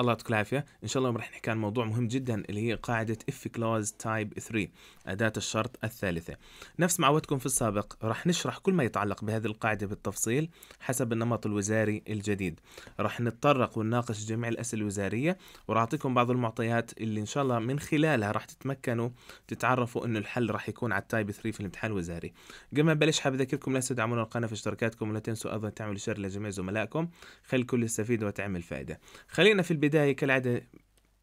الله يعطيكم العافيه ان شاء الله اليوم راح نحكي عن موضوع مهم جدا اللي هي قاعده اف كلوز تايب 3 اداه الشرط الثالثه نفس ما عودتكم في السابق راح نشرح كل ما يتعلق بهذه القاعده بالتفصيل حسب النمط الوزاري الجديد راح نتطرق ونناقش جميع الاسئله الوزاريه وراح اعطيكم بعض المعطيات اللي ان شاء الله من خلالها راح تتمكنوا تتعرفوا انه الحل راح يكون على التايب 3 في الامتحان الوزاري قبل ما نبلش حابب اذكركم لا تدعمون القناه في اشتراكاتكم ولا تنسوا ايضا تعملوا شير لجميع زملائكم خلي الكل يستفيد وتعمل فائده خلينا في البداية كالعادة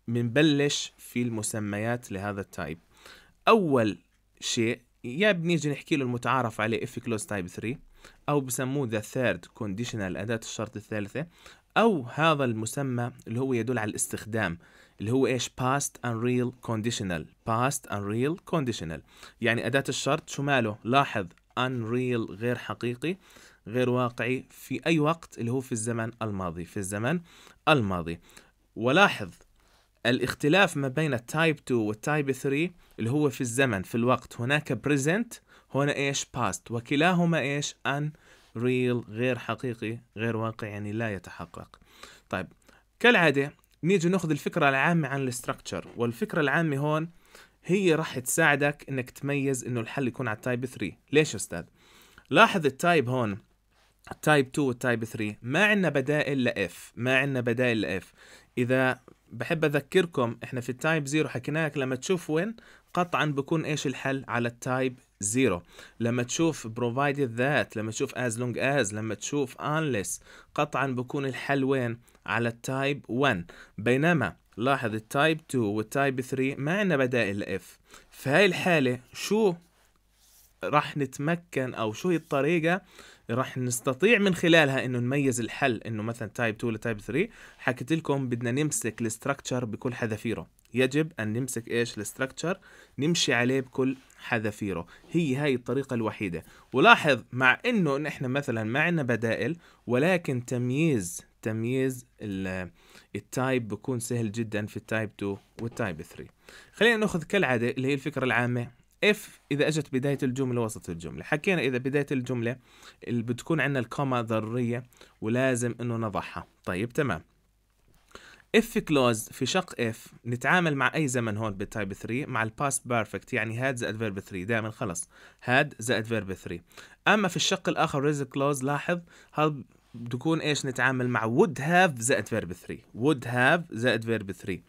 بنبلش في المسميات لهذا التايب أول شيء يا بنيجي نحكي له المتعارف عليه اف كلوز تايب 3 أو بسموه ذا ثيرد كونديشنال أداة الشرط الثالثة أو هذا المسمى اللي هو يدل على الاستخدام اللي هو ايش past unreal conditional past unreal conditional يعني أداة الشرط شو ماله لاحظ unreal غير حقيقي غير واقعي في أي وقت اللي هو في الزمن الماضي في الزمن الماضي ولاحظ الاختلاف ما بين التايب 2 والتايب 3 اللي هو في الزمن في الوقت هناك بريزنت هنا ايش باست وكلاهما ايش ان ريل غير حقيقي غير واقع يعني لا يتحقق طيب كالعاده نيجي ناخذ الفكره العامه عن الاستراكشر والفكره العامه هون هي راح تساعدك انك تميز انه الحل يكون على التايب 3 ليش يا استاذ لاحظ التايب هون التايب 2 والتايب 3 ما عندنا بدائل لاف ما عندنا بدائل لاف اذا بحب اذكركم احنا في التايب زيرو حكينا لك لما تشوف وين قطعا بكون ايش الحل على التايب زيرو لما تشوف provided that لما تشوف as long as لما تشوف unless قطعا بكون الحل وين على التايب 1 بينما لاحظ التايب 2 والتايب 3 ما عندنا بدائل لاف هاي الحالة شو راح نتمكن او شو هي الطريقه راح نستطيع من خلالها انه نميز الحل انه مثلا تايب 2 لتايب 3 حكيت لكم بدنا نمسك الاستراكشر بكل حذافيره يجب ان نمسك ايش الاستراكشر نمشي عليه بكل حذافيره هي هاي الطريقه الوحيده ولاحظ مع انه نحن مثلا ما عندنا بدائل ولكن تمييز تمييز التايب بكون سهل جدا في التايب 2 والتايب 3 خلينا ناخذ كالعاده اللي هي الفكره العامه اف اذا اجت بدايه الجمله وسط الجمله حكينا اذا بدايه الجمله اللي بتكون عندنا الكوما ضروريه ولازم انه نضعها طيب تمام اف كلوز في شق اف نتعامل مع اي زمن هون بالتايب 3 مع الباست بيرفكت يعني هاد زائد فيرب 3 دائما خلص هاد زائد فيرب 3 اما في الشق الاخر ريز كلوز لاحظ هل بتكون ايش نتعامل مع would have زائد فيرب 3 would have زائد فيرب 3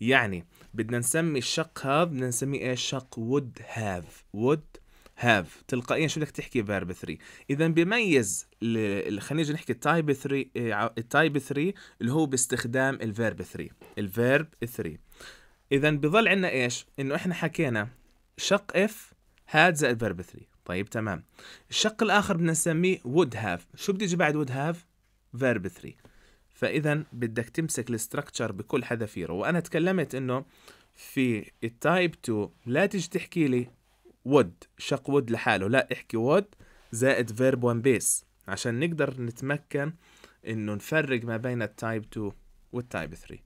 يعني بدنا نسمي الشق هذا بدنا نسميه ايش شق would have would have تلقائيا شو بدك تحكي فيرب 3 اذا بيميز خلينا نيجي نحكي التايب 3 التايب 3 اللي هو باستخدام الفيرب 3 الفيرب 3 اذا بضل عندنا ايش انه احنا حكينا شق اف هاد زائد فيرب 3 طيب تمام الشق الاخر بدنا نسميه would have شو بدي يجي بعد would have فيرب 3 فاذا بدك تمسك الاستراكشر بكل حذافيره وانا تكلمت انه في التايب 2 لا تيجي تحكي لي وود شق وود لحاله لا احكي وود زائد فيرب 1 بيس عشان نقدر نتمكن انه نفرق ما بين التايب 2 والتايب 3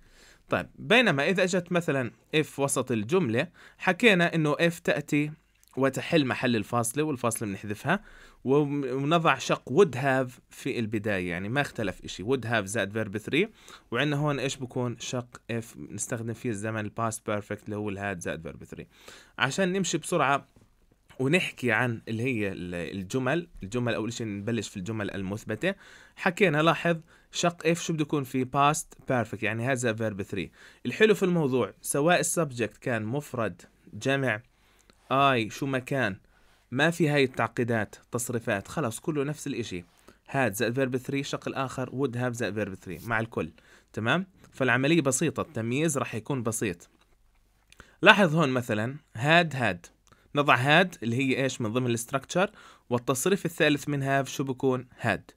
طيب بينما اذا اجت مثلا اف وسط الجمله حكينا انه اف تاتي وتحل محل الفاصله والفاصله بنحذفها ونضع شق would have في البداية يعني ما اختلف إشي would have زائد verb 3 وعندنا هون إيش بكون شق if نستخدم فيه الزمن الباست بيرفكت اللي هو الهاد زائد verb 3 عشان نمشي بسرعة ونحكي عن اللي هي الجمل الجمل أول شيء نبلش في الجمل المثبتة حكينا لاحظ شق اف شو بده يكون في past perfect يعني هذا verb 3 الحلو في الموضوع سواء السبجكت كان مفرد جمع اي شو ما كان ما في هاي التعقيدات تصريفات خلص كله نفس الإشي هاد زائد فيرب 3 شق الآخر would have زائد فيرب 3 مع الكل تمام فالعملية بسيطة التمييز راح يكون بسيط لاحظ هون مثلا هاد هاد نضع هاد اللي هي ايش من ضمن الاستراكشر والتصريف الثالث من هاف شو بكون هاد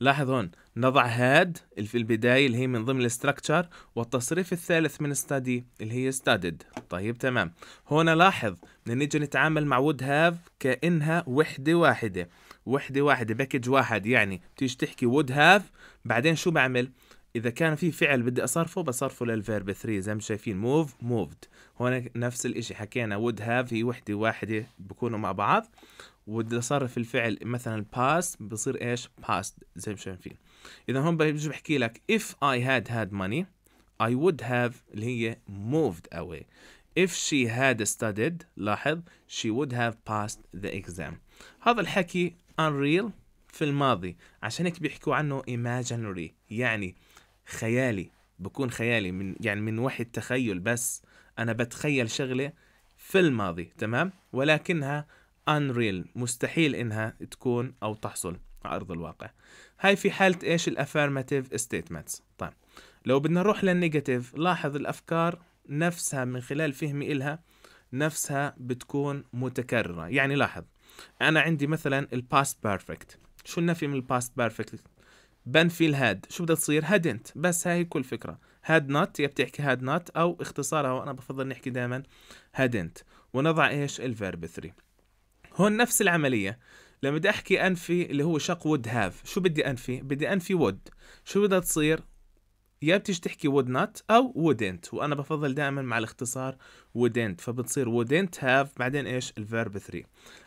لاحظ هون نضع هاد اللي في البداية اللي هي من ضمن الاستراكشر والتصريف الثالث من ستادي اللي هي ستادد طيب تمام هون لاحظ نيجي نتعامل مع would have كأنها وحدة واحدة وحدة واحدة باكج واحد يعني بتيجي تحكي would have بعدين شو بعمل؟ إذا كان في فعل بدي أصرفه بصرفه للفيرب 3 زي ما شايفين موف move, moved هون نفس الإشي حكينا would have هي وحدة واحدة بكونوا مع بعض وبدي أصرف الفعل مثلا past بصير إيش past زي ما شايفين إذا هون بيجي بحكي لك if I had had money I would have اللي هي moved away if she had studied لاحظ she would have passed the exam هذا الحكي unreal في الماضي عشان هيك بيحكوا عنه imaginary يعني خيالي بكون خيالي من يعني من وحي التخيل بس انا بتخيل شغله في الماضي تمام ولكنها unreal مستحيل انها تكون او تحصل على ارض الواقع هاي في حاله ايش الافيرماتيف ستيتمنتس طيب لو بدنا نروح للنيجاتيف لاحظ الافكار نفسها من خلال فهمي إلها نفسها بتكون متكررة يعني لاحظ أنا عندي مثلا الباست بيرفكت شو النفي من الباست بيرفكت بنفي الهاد شو بدها تصير هادنت بس هاي كل فكرة هاد نوت يا بتحكي هاد نوت أو اختصارها وأنا بفضل نحكي دائما هادنت ونضع إيش الفيرب 3 هون نفس العملية لما بدي احكي انفي اللي هو شق وود هاف شو بدي انفي بدي انفي وود شو بدها تصير يا بتيجي تحكي would not او wouldn't وانا بفضل دائما مع الاختصار wouldn't فبتصير wouldn't have بعدين ايش الفيرب 3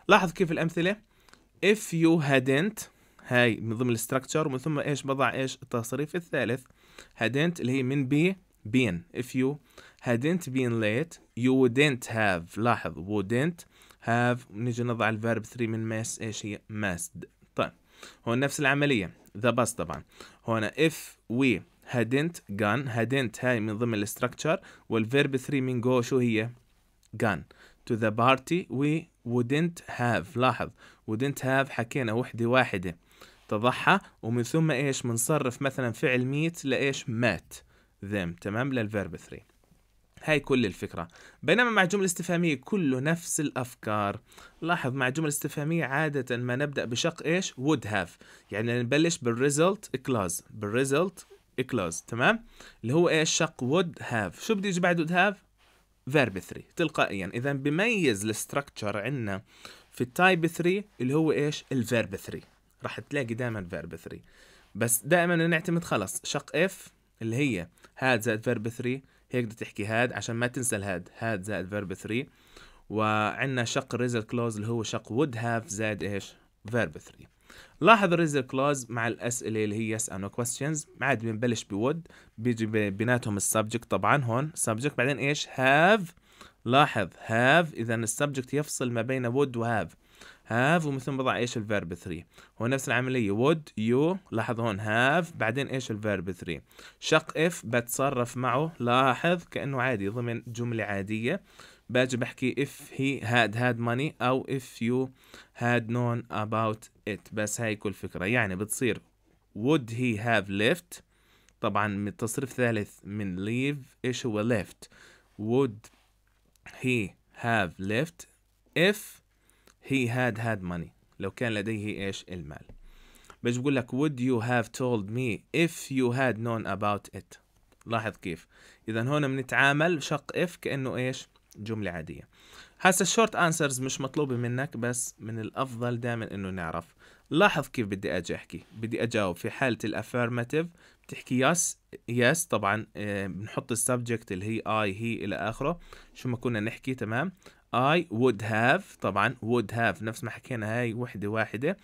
لاحظ كيف الامثله if you hadn't هاي من ضمن الاستراكشر ومن ثم ايش بضع ايش التصريف الثالث hadn't اللي هي من بي been if you hadn't been late you wouldn't have لاحظ wouldn't have نيجي نضع الفيرب 3 من mass ايش هي must طيب هون نفس العملية the bus طبعا هون if we hadn't gone hadn't هاي من ضمن الاستراكشر والفيرب 3 من جو شو هي gone to the party we wouldn't have لاحظ wouldn't have حكينا وحدة واحدة تضحى ومن ثم ايش بنصرف مثلا فعل ميت لايش مات them تمام للفيرب 3 هاي كل الفكرة بينما مع الجملة الاستفهامية كله نفس الأفكار لاحظ مع الجملة الاستفهامية عادة ما نبدأ بشق إيش would have يعني نبلش بالريزلت كلاز بالريزلت كلاز تمام اللي هو ايش شق would have شو بدي يجي بعد would have فيرب 3 تلقائيا اذا بميز الستركتشر عندنا في التايب 3 اللي هو ايش الفيرب 3 راح تلاقي دائما فيرب 3 بس دائما نعتمد خلص شق اف اللي هي هاد زائد فيرب 3 هيك بدك تحكي هاد عشان ما تنسى الهاد هاد زائد فيرب 3 وعندنا شق ريزل كلوز اللي هو شق would have زائد ايش فيرب 3 لاحظ الريزل كلوز مع الاسئله اللي هي يس انو كويستشنز عاد بنبلش بود بيجي بيناتهم السبجكت طبعا هون سبجكت بعدين ايش هاف لاحظ هاف اذا السبجكت يفصل ما بين would وهاف هاف ومن ثم بضع ايش الفيرب 3 هو نفس العمليه would يو لاحظ هون هاف بعدين ايش الفيرب 3 شق اف بتصرف معه لاحظ كانه عادي ضمن جمله عاديه باجي بحكي if he had had money أو if you had known about it بس هاي كل فكرة يعني بتصير would he have left طبعا من تصريف ثالث من leave إيش هو left would he have left if he had had money لو كان لديه إيش المال باجي بقول لك would you have told me if you had known about it لاحظ كيف اذا هنا بنتعامل شق if كانه ايش جملة عادية هسا الشورت انسرز مش مطلوبة منك بس من الأفضل دائما إنه نعرف لاحظ كيف بدي أجي أحكي بدي أجاوب في حالة الأفيرماتيف بتحكي يس يس طبعا آه، بنحط السبجكت اللي هي اي هي إلى آخره شو ما كنا نحكي تمام I would have طبعا would have نفس ما حكينا هاي وحدة واحدة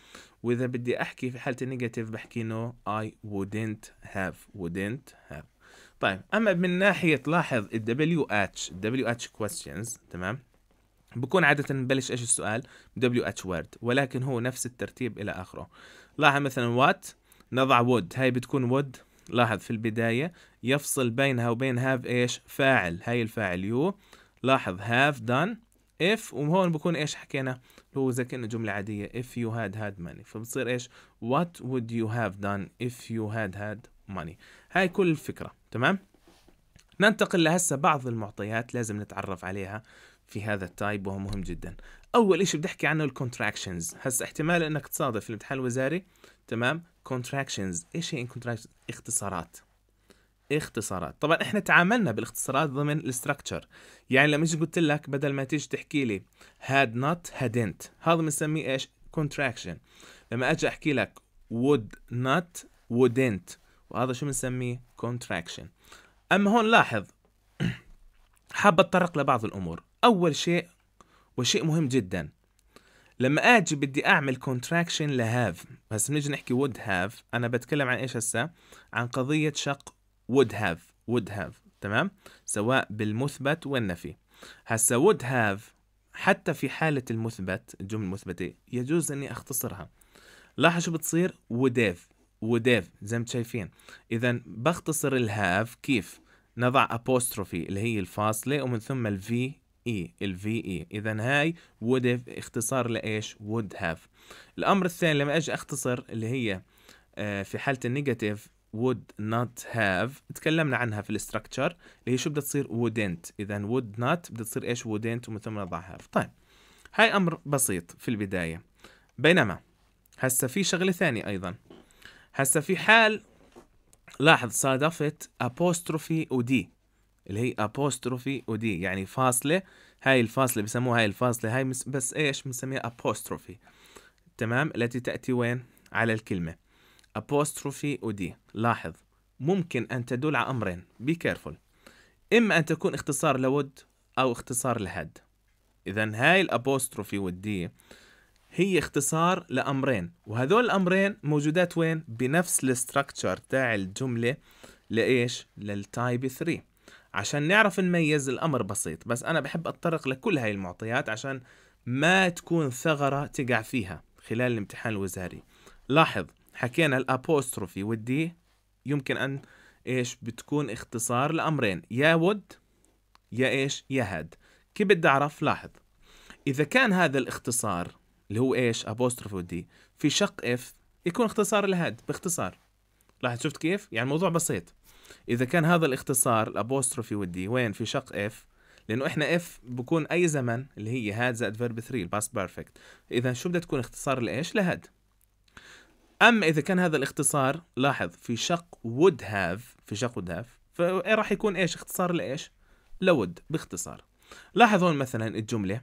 وإذا بدي أحكي في حالة النيجاتيف بحكي إنه I wouldn't have wouldn't have طيب اما من ناحيه لاحظ الدبليو اتش الدبليو اتش كويستشنز تمام بكون عادة ببلش ايش السؤال دبليو اتش وورد ولكن هو نفس الترتيب الى اخره لاحظ مثلا وات نضع وود هاي بتكون وود لاحظ في البداية يفصل بينها وبين هاف ايش فاعل هاي الفاعل يو لاحظ هاف دان اف وهون بكون ايش حكينا هو زي كأنه جملة عادية if you had had money فبتصير ايش وات would you have done if you had had money هاي كل الفكرة تمام ننتقل لهسه بعض المعطيات لازم نتعرف عليها في هذا التايب وهو مهم جدا اول شيء بدي احكي عنه الكونتراكشنز هسه احتمال انك تصادف في الامتحان الوزاري تمام كونتراكشنز ايش هي اختصارات اختصارات طبعا احنا تعاملنا بالاختصارات ضمن الاستراكشر يعني لما اجي قلت لك بدل ما تيجي تحكي لي had not hadn't هذا بنسميه ايش contraction لما اجي احكي لك would not wouldn't وهذا شو بنسميه contraction اما هون لاحظ حاب اتطرق لبعض الامور اول شيء وشيء مهم جدا لما اجي بدي اعمل contraction لهاف هسه بنيجي نحكي would have انا بتكلم عن ايش هسه عن قضيه شق would have would have تمام سواء بالمثبت والنفي هسه would have حتى في حالة المثبت الجملة المثبتة يجوز أني أختصرها لاحظ شو بتصير would have وديف زي ما شايفين اذا بختصر الهاف كيف نضع ابوستروفي اللي هي الفاصله ومن ثم الفي اي e، الفي اي e. اذا هاي would اختصار لايش would have الامر الثاني لما اجي اختصر اللي هي آه، في حاله النيجاتيف would not have تكلمنا عنها في الاستراكشر اللي هي شو بدها تصير wouldn't اذا would not بدها تصير ايش wouldn't ومن ثم نضع have طيب هاي امر بسيط في البدايه بينما هسه في شغله ثانيه ايضا هسا في حال لاحظ صادفت ابوستروفي ودي اللي هي ابوستروفي ودي يعني فاصلة هاي الفاصلة بسموها هاي الفاصلة هاي بس ايش بنسميها ابوستروفي تمام التي تأتي وين على الكلمة ابوستروفي ودي لاحظ ممكن أن تدل على أمرين بي كيرفول إما أن تكون اختصار لود أو اختصار لهد إذا هاي الأبوستروفي والدي هي اختصار لأمرين وهذول الأمرين موجودات وين؟ بنفس الستركتشر تاع الجملة لإيش؟ للتايب 3 عشان نعرف نميز الأمر بسيط بس أنا بحب أتطرق لكل هاي المعطيات عشان ما تكون ثغرة تقع فيها خلال الامتحان الوزاري لاحظ حكينا الأبوستروفي والدي يمكن أن إيش بتكون اختصار لأمرين يا ود يا إيش يا هاد كيف بدي أعرف لاحظ إذا كان هذا الاختصار اللي هو ايش ابوستروف ودي في شق اف يكون اختصار لهاد باختصار لاحظ شفت كيف يعني الموضوع بسيط اذا كان هذا الاختصار الابوستروفي والدي وين في شق اف لانه احنا اف بكون اي زمن اللي هي هاد زائد فيرب 3 الباست بيرفكت اذا شو بدها تكون اختصار لايش لهاد اما اذا كان هذا الاختصار لاحظ في شق would have في شق would have فراح يكون ايش اختصار لايش لود باختصار لاحظ هون مثلا الجمله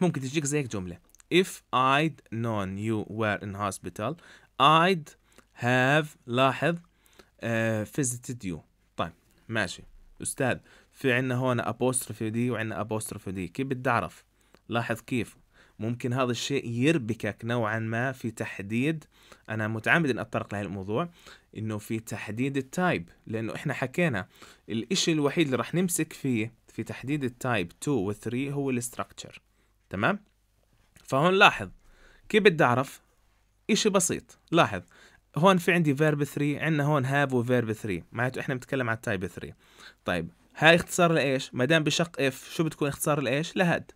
ممكن تجيك زيك جمله if I'd known you were in hospital I'd have لاحظ uh, visited you طيب ماشي أستاذ في عنا هون apostrophe دي وعنا apostrophe دي كيف بدي أعرف لاحظ كيف ممكن هذا الشيء يربكك نوعا ما في تحديد انا متعمد ان اتطرق لهذا الموضوع انه في تحديد التايب لانه احنا حكينا الشيء الوحيد اللي راح نمسك فيه في تحديد التايب 2 و 3 هو الستركتشر تمام فهون لاحظ كيف بدي اعرف اشي بسيط لاحظ هون في عندي فيرب 3 عندنا هون هاف وفيرب 3 معناته احنا بنتكلم على التايب 3 طيب هاي اختصار لايش ما دام بشق اف شو بتكون اختصار لايش لهاد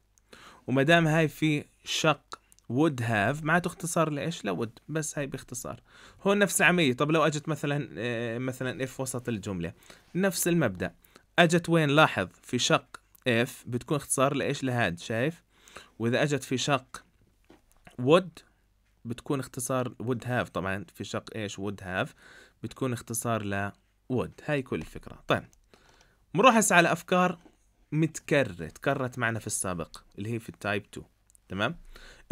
وما دام هاي في شق would have معناته اختصار لايش لود بس هاي باختصار هون نفس العمليه طب لو اجت مثلا آه، مثلا اف وسط الجمله نفس المبدا اجت وين لاحظ في شق اف بتكون اختصار لايش لهاد شايف واذا اجت في شق would بتكون اختصار would have طبعا في شق ايش would have بتكون اختصار ل would هاي كل الفكرة طيب بنروح هسه على افكار متكررة تكررت معنا في السابق اللي هي في التايب 2 تمام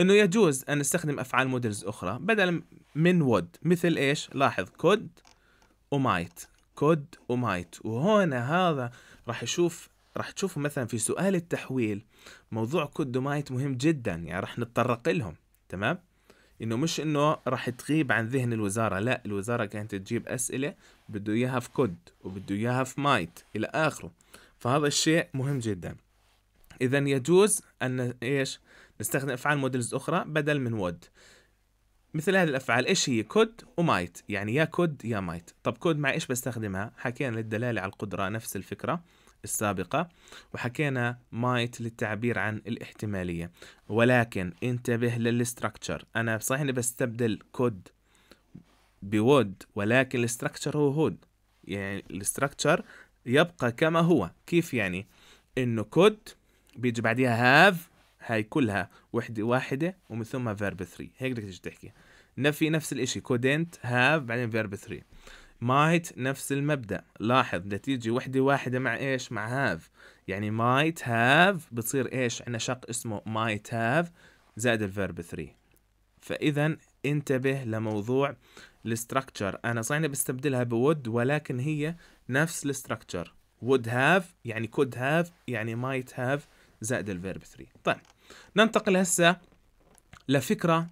انه يجوز ان نستخدم افعال مودلز اخرى بدل من would مثل ايش لاحظ could ومايت could ومايت وهنا هذا راح يشوف راح تشوفوا مثلا في سؤال التحويل موضوع كود دومايت مهم جدا يعني راح نتطرق لهم تمام انه مش انه راح تغيب عن ذهن الوزاره لا الوزاره كانت تجيب اسئله بده اياها في كود وبده اياها في مايت الى اخره فهذا الشيء مهم جدا اذا يجوز ان ايش نستخدم افعال مودلز اخرى بدل من وود مثل هذه الافعال ايش هي كود ومايت يعني يا كود يا مايت طب كود مع ايش بستخدمها حكينا للدلاله على القدره نفس الفكره السابقة وحكينا might للتعبير عن الاحتمالية ولكن انتبه للستركتشر أنا صحيح إني بستبدل كود بود ولكن الستركتشر هو هود يعني الستركتشر يبقى كما هو كيف يعني إنه كود بيجي بعديها هاف هاي كلها وحدة واحدة ومن ثم فيرب 3 هيك بدك تيجي تحكي نفي نفس الاشي كودنت هاف بعدين فيرب 3 might نفس المبدأ لاحظ بدها تيجي وحدة واحدة مع إيش مع هاف يعني might have بتصير إيش عندنا شق اسمه might have زائد الفيرب 3 فإذا انتبه لموضوع الستركتشر أنا صحيح بستبدلها بود ولكن هي نفس الستركتشر would have يعني could have يعني might have زائد الفيرب 3 طيب ننتقل هسه لفكرة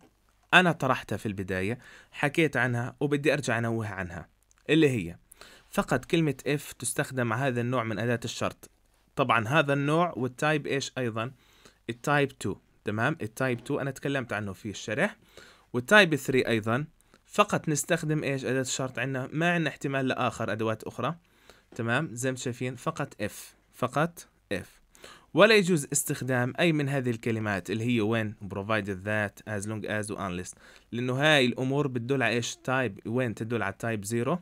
أنا طرحتها في البداية حكيت عنها وبدي أرجع أنوه عنها اللي هي فقط كلمة if تستخدم هذا النوع من أداة الشرط طبعا هذا النوع والتايب ايش أيضا التايب 2 تمام التايب 2 أنا تكلمت عنه في الشرح والتايب 3 أيضا فقط نستخدم ايش أداة الشرط عندنا ما عندنا احتمال لآخر أدوات أخرى تمام زي ما شايفين فقط if فقط if ولا يجوز استخدام أي من هذه الكلمات اللي هي when provided that as long as و unless لأنه هاي الأمور بتدل على إيش type when تدل على type 0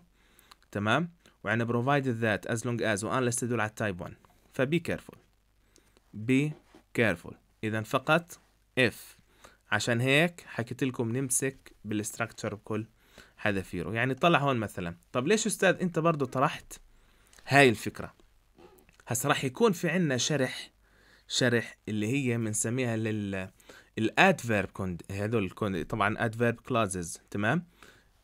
تمام وعنا provided that as long as وان ليس تدل على التايب 1 فبي كيرفول بي كيرفول اذا فقط if عشان هيك حكيت لكم نمسك بالاستراكشر بكل حذافيره يعني طلع هون مثلا طب ليش استاذ انت برضو طرحت هاي الفكره هسه راح يكون في عندنا شرح شرح اللي هي بنسميها لل الادفيرب كوند هذول طبعا ادفيرب كلازز تمام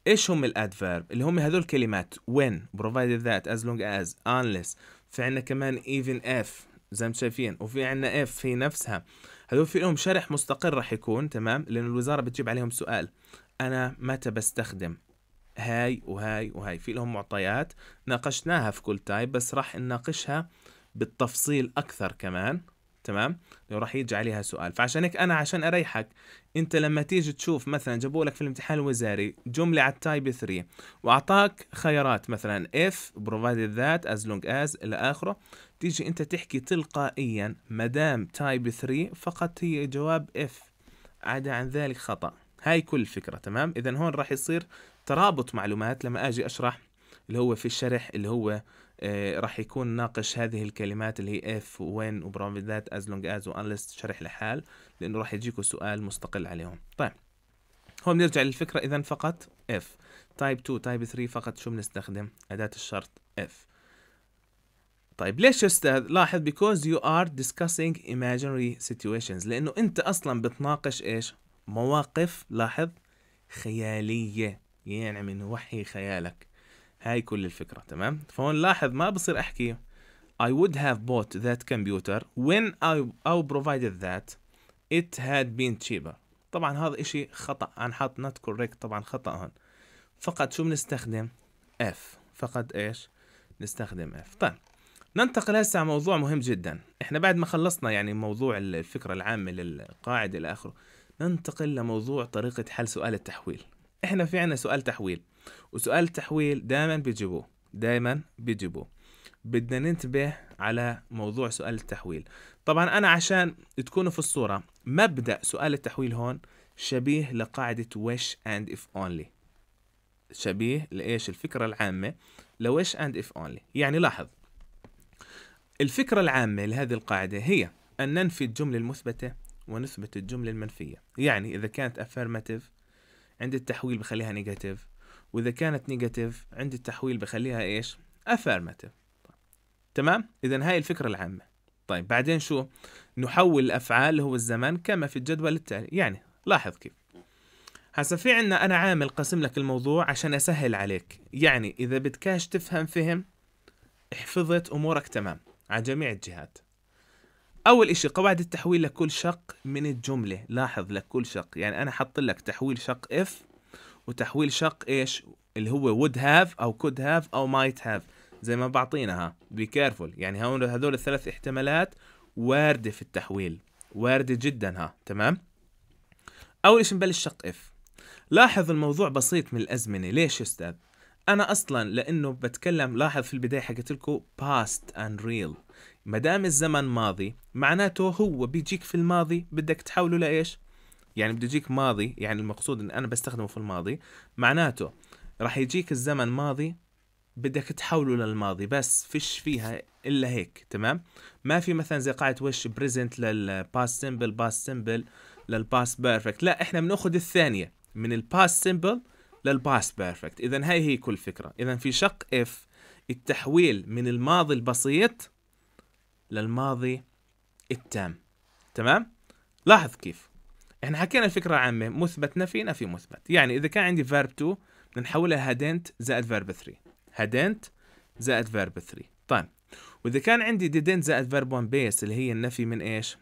ايش هم الادفيرب اللي هم هذول الكلمات when provided that as long as unless في عندنا كمان even if زي ما انتم شايفين وفي عندنا if في نفسها هذول في لهم شرح مستقر راح يكون تمام لان الوزاره بتجيب عليهم سؤال انا متى بستخدم هاي وهاي وهاي في لهم معطيات ناقشناها في كل تايب بس راح نناقشها بالتفصيل اكثر كمان تمام لو راح يجي عليها سؤال فعشان هيك انا عشان اريحك انت لما تيجي تشوف مثلا جابوا لك في الامتحان الوزاري جمله على التايب 3 واعطاك خيارات مثلا اف بروفايدد ذات از لونج از الى اخره تيجي انت تحكي تلقائيا ما دام تايب 3 فقط هي جواب اف عدا عن ذلك خطا هاي كل الفكره تمام اذا هون راح يصير ترابط معلومات لما اجي اشرح اللي هو في الشرح اللي هو آه، راح يكون ناقش هذه الكلمات اللي هي if وين وبروفيدات از لونج از وانلست شرح لحال لانه راح يجيكوا سؤال مستقل عليهم طيب هون بنرجع للفكرة اذا فقط if تايب 2 تايب 3 فقط شو بنستخدم اداة الشرط if طيب ليش يا استاذ لاحظ because you are discussing imaginary situations لانه انت اصلا بتناقش ايش مواقف لاحظ خيالية يعني من وحي خيالك هاي كل الفكرة تمام فهون لاحظ ما بصير أحكي I would have bought that computer when I أو provided that it had been cheaper طبعا هذا إشي خطأ عن حط not correct طبعا خطأ هون فقط شو بنستخدم F فقط إيش نستخدم F طيب ننتقل هسه على موضوع مهم جدا احنا بعد ما خلصنا يعني موضوع الفكرة العامة للقاعدة إلى آخره ننتقل لموضوع طريقة حل سؤال التحويل احنا في عنا سؤال تحويل وسؤال التحويل دائما بيجيبوه دائما بيجيبوه بدنا ننتبه على موضوع سؤال التحويل طبعا أنا عشان تكونوا في الصورة مبدأ سؤال التحويل هون شبيه لقاعدة wish and if only شبيه لإيش الفكرة العامة لويش اند اف اونلي يعني لاحظ الفكرة العامة لهذه القاعدة هي أن ننفي الجملة المثبتة ونثبت الجملة المنفية يعني إذا كانت affirmative عند التحويل بخليها negative واذا كانت نيجاتيف عندي التحويل بخليها ايش افيرماتيف تمام اذا هاي الفكره العامه طيب بعدين شو نحول الافعال اللي هو الزمان كما في الجدول التالي يعني لاحظ كيف هسا في عنا انا عامل قسم لك الموضوع عشان اسهل عليك يعني اذا بدكاش تفهم فهم حفظت امورك تمام على جميع الجهات اول اشي قواعد التحويل لكل شق من الجمله لاحظ لكل شق يعني انا حط لك تحويل شق اف وتحويل شق ايش اللي هو would have او could have او might have زي ما ها بي كيرفول يعني هون هذول الثلاث احتمالات وارده في التحويل وارده جدا ها تمام اول شيء نبلش شق اف لاحظ الموضوع بسيط من الازمنه ليش يا استاذ انا اصلا لانه بتكلم لاحظ في البدايه حكيت لكم past and real ما دام الزمن ماضي معناته هو بيجيك في الماضي بدك تحوله لايش يعني بده يجيك ماضي يعني المقصود ان انا بستخدمه في الماضي معناته راح يجيك الزمن ماضي بدك تحوله للماضي بس فيش فيها الا هيك تمام ما في مثلا زي قاعده وش بريزنت للباست سمبل باست سمبل للباست بيرفكت لا احنا بناخذ الثانيه من الباست سمبل للباست بيرفكت اذا هاي هي كل فكره اذا في شق اف التحويل من الماضي البسيط للماضي التام تمام لاحظ كيف احنا حكينا الفكره عامه مثبت نفي نفي مثبت يعني اذا كان عندي فيرب 2 بنحولها نحولها هادنت زائد فيرب 3 هادنت زائد فيرب 3 طيب واذا كان عندي didn't زائد فيرب 1 بيس اللي هي النفي من ايش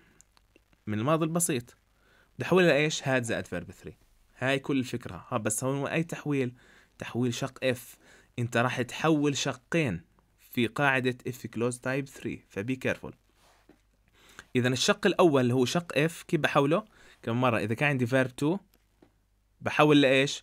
من الماضي البسيط بدي احولها ايش هاد زائد فيرب 3 هاي كل الفكره ها بس هون اي تحويل تحويل شق اف انت راح تحول شقين في قاعده اف كلوز تايب 3 فبي كيرفول اذا الشق الاول اللي هو شق اف كيف بحوله كم مره اذا كان عندي فيرب 2 بحول لايش؟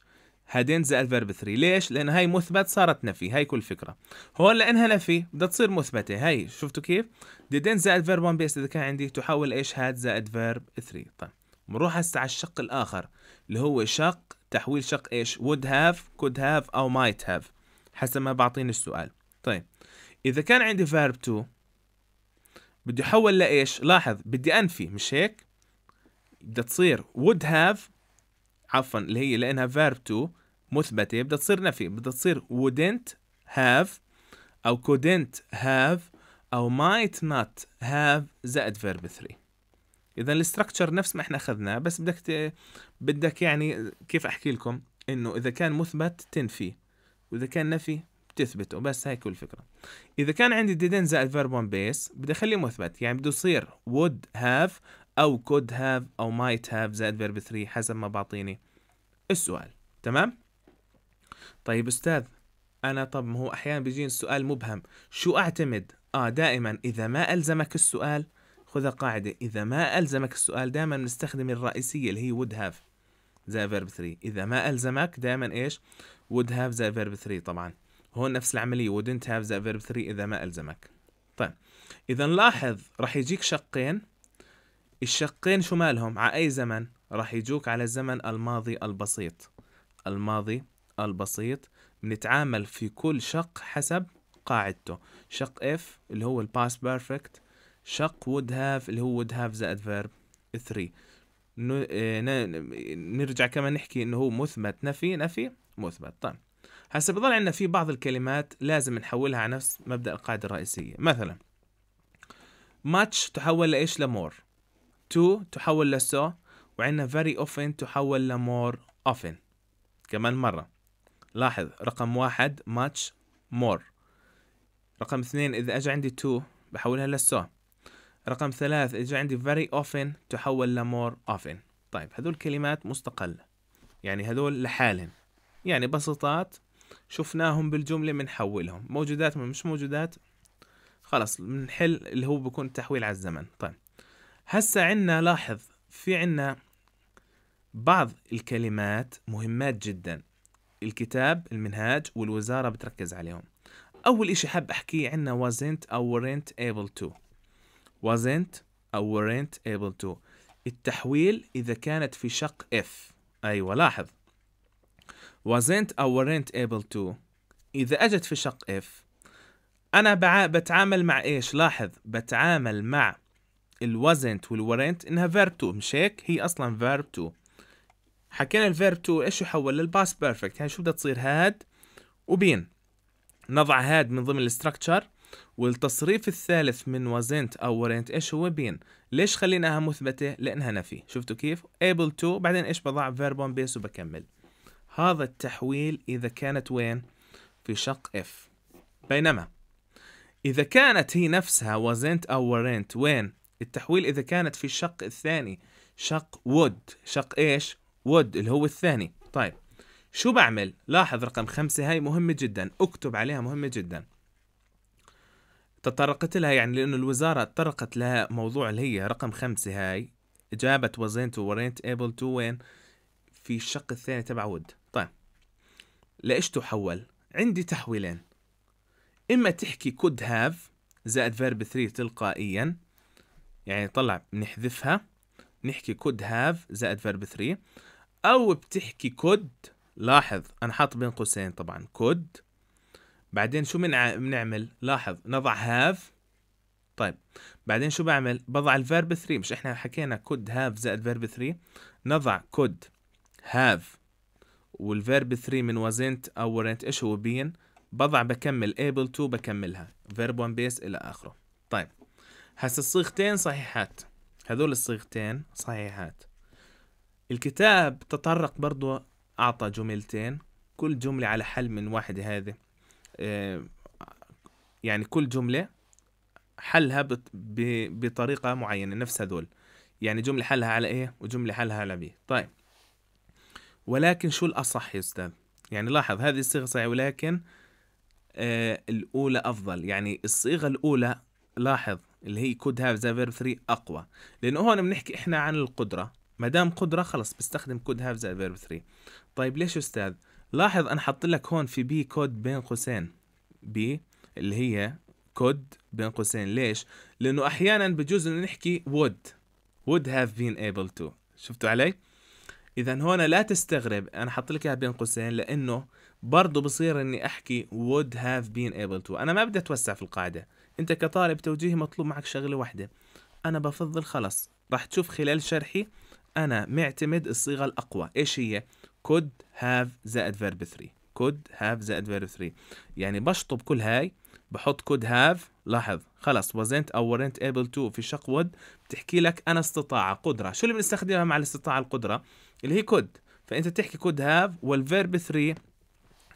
هادين زائد فيرب 3 ليش؟ لان هاي مثبت صارت نفي هاي كل فكره هون لانها نفي بدها تصير مثبته هاي شفتوا كيف؟ ديدين زائد فيرب 1 بيس اذا كان عندي تحول ايش هاد زائد فيرب 3 طيب بنروح هسا على الشق الاخر اللي هو شق تحويل شق ايش؟ would have could have او might have حسب ما بعطيني السؤال طيب اذا كان عندي فيرب 2 بدي احول لايش؟ لاحظ بدي انفي مش هيك؟ بدها تصير would have عفوا اللي هي لانها verb to مثبتة بدها تصير نفي بدها تصير wouldn't have أو couldn't have أو might not have زائد verb 3 إذا الستركتشر نفس ما احنا أخذناه بس بدك ت... بدك يعني كيف أحكي لكم إنه إذا كان مثبت تنفي وإذا كان نفي بتثبته بس هاي كل الفكرة إذا كان عندي didn't زائد verb 1 base بدي أخليه مثبت يعني بده يصير would have او could have او might have زائد verb 3 حسب ما بعطيني السؤال تمام طيب استاذ انا طب ما هو احيانا بيجيني السؤال مبهم شو اعتمد اه دائما اذا ما الزمك السؤال خذ قاعده اذا ما الزمك السؤال دائما نستخدم الرئيسيه اللي هي would have زائد verb 3 اذا ما الزمك دائما ايش would have زائد verb 3 طبعا هون نفس العمليه wouldn't have زائد verb 3 اذا ما الزمك طيب اذا لاحظ راح يجيك شقين الشقين شو مالهم على أي زمن راح يجوك على الزمن الماضي البسيط الماضي البسيط بنتعامل في كل شق حسب قاعدته شق if اللي هو past perfect شق would have اللي هو would have زائد verb 3 نرجع كمان نحكي انه هو مثبت نفي نفي مثبت طيب هسه بضل عندنا في بعض الكلمات لازم نحولها على نفس مبدا القاعده الرئيسيه مثلا ماتش تحول لايش لمور to تحول لسو وعندنا very often تحول لمور often كمان مرة لاحظ رقم واحد much more رقم اثنين إذا أجى عندي to بحولها لسو رقم ثلاث إذا عندي very often تحول لمور often طيب هذول كلمات مستقلة يعني هذول لحالهم يعني بسطات شفناهم بالجملة بنحولهم موجودات مش موجودات خلاص بنحل اللي هو بكون تحويل على الزمن طيب هسا عنا لاحظ في عنا بعض الكلمات مهمات جدا الكتاب المنهاج والوزارة بتركز عليهم أول إشي حاب أحكيه عنا wasn't أو weren't able to wasn't أو weren't able to التحويل إذا كانت في شق F أيوة لاحظ wasn't أو weren't able to إذا أجت في شق F أنا بتعامل مع إيش لاحظ بتعامل مع الوزنت والورنت انها فيرب تو مش هيك هي اصلا فيرب تو حكينا الفيرب تو ايش يحول للباس بيرفكت يعني شو بدها تصير هاد وبين نضع هاد من ضمن الاستراكشر والتصريف الثالث من وزنت او ورنت ايش هو بين ليش خليناها مثبته لانها نفي شفتوا كيف able to بعدين ايش بضع verb on base وبكمل هذا التحويل اذا كانت وين في شق اف بينما اذا كانت هي نفسها وزنت او ورنت وين التحويل إذا كانت في الشق الثاني شق وود شق إيش وود اللي هو الثاني طيب شو بعمل لاحظ رقم خمسة هاي مهمة جدا اكتب عليها مهمة جدا تطرقت لها يعني لأنه الوزارة تطرقت لها موضوع اللي هي رقم خمسة هاي جابت وزنت ورينت able to وين في الشق الثاني تبع وود طيب لإيش تحول عندي تحويلين إما تحكي could have زائد verb 3 تلقائيا يعني طلع بنحذفها نحكي كود هاف زائد فيرب 3 او بتحكي كود لاحظ انا حاط بين قوسين طبعا كود بعدين شو بنعمل لاحظ نضع هاف طيب بعدين شو بعمل بضع الفيرب 3 مش احنا حكينا كود هاف زائد فيرب 3 نضع كود هاف والفيرب 3 من وزنت او ورنت ايش هو بين بضع بكمل able to بكملها verb 1 base الى اخره طيب هس الصيغتين صحيحات هذول الصيغتين صحيحات الكتاب تطرق برضو أعطى جملتين كل جملة على حل من واحدة هذه آه، يعني كل جملة حلها بطريقة معينة نفس هذول يعني جملة حلها على إيه وجملة حلها على بي طيب ولكن شو الأصح يا أستاذ يعني لاحظ هذه الصيغة صحيحة ولكن آه، الأولى أفضل يعني الصيغة الأولى لاحظ اللي هي could have ذا verb 3 اقوى لانه هون بنحكي احنا عن القدره ما دام قدره خلص بستخدم could have ذا verb 3 طيب ليش استاذ لاحظ انا حط لك هون في بي كود بين قوسين بي اللي هي كود بين قوسين ليش لانه احيانا بجوز انه نحكي would would have been able to شفتوا علي اذا هون لا تستغرب انا حط لك اياها بين قوسين لانه برضه بصير اني احكي would have been able to انا ما بدي اتوسع في القاعده انت كطالب توجيهي مطلوب معك شغله واحده انا بفضل خلص راح تشوف خلال شرحي انا معتمد الصيغه الاقوى ايش هي could have زائد verb 3 could have زائد verb 3 يعني بشطب كل هاي بحط could have لاحظ خلص wasn't او weren't able to في شق would بتحكي لك انا استطاعه قدره شو اللي بنستخدمها مع الاستطاعه القدره اللي هي could فانت تحكي could have والverb 3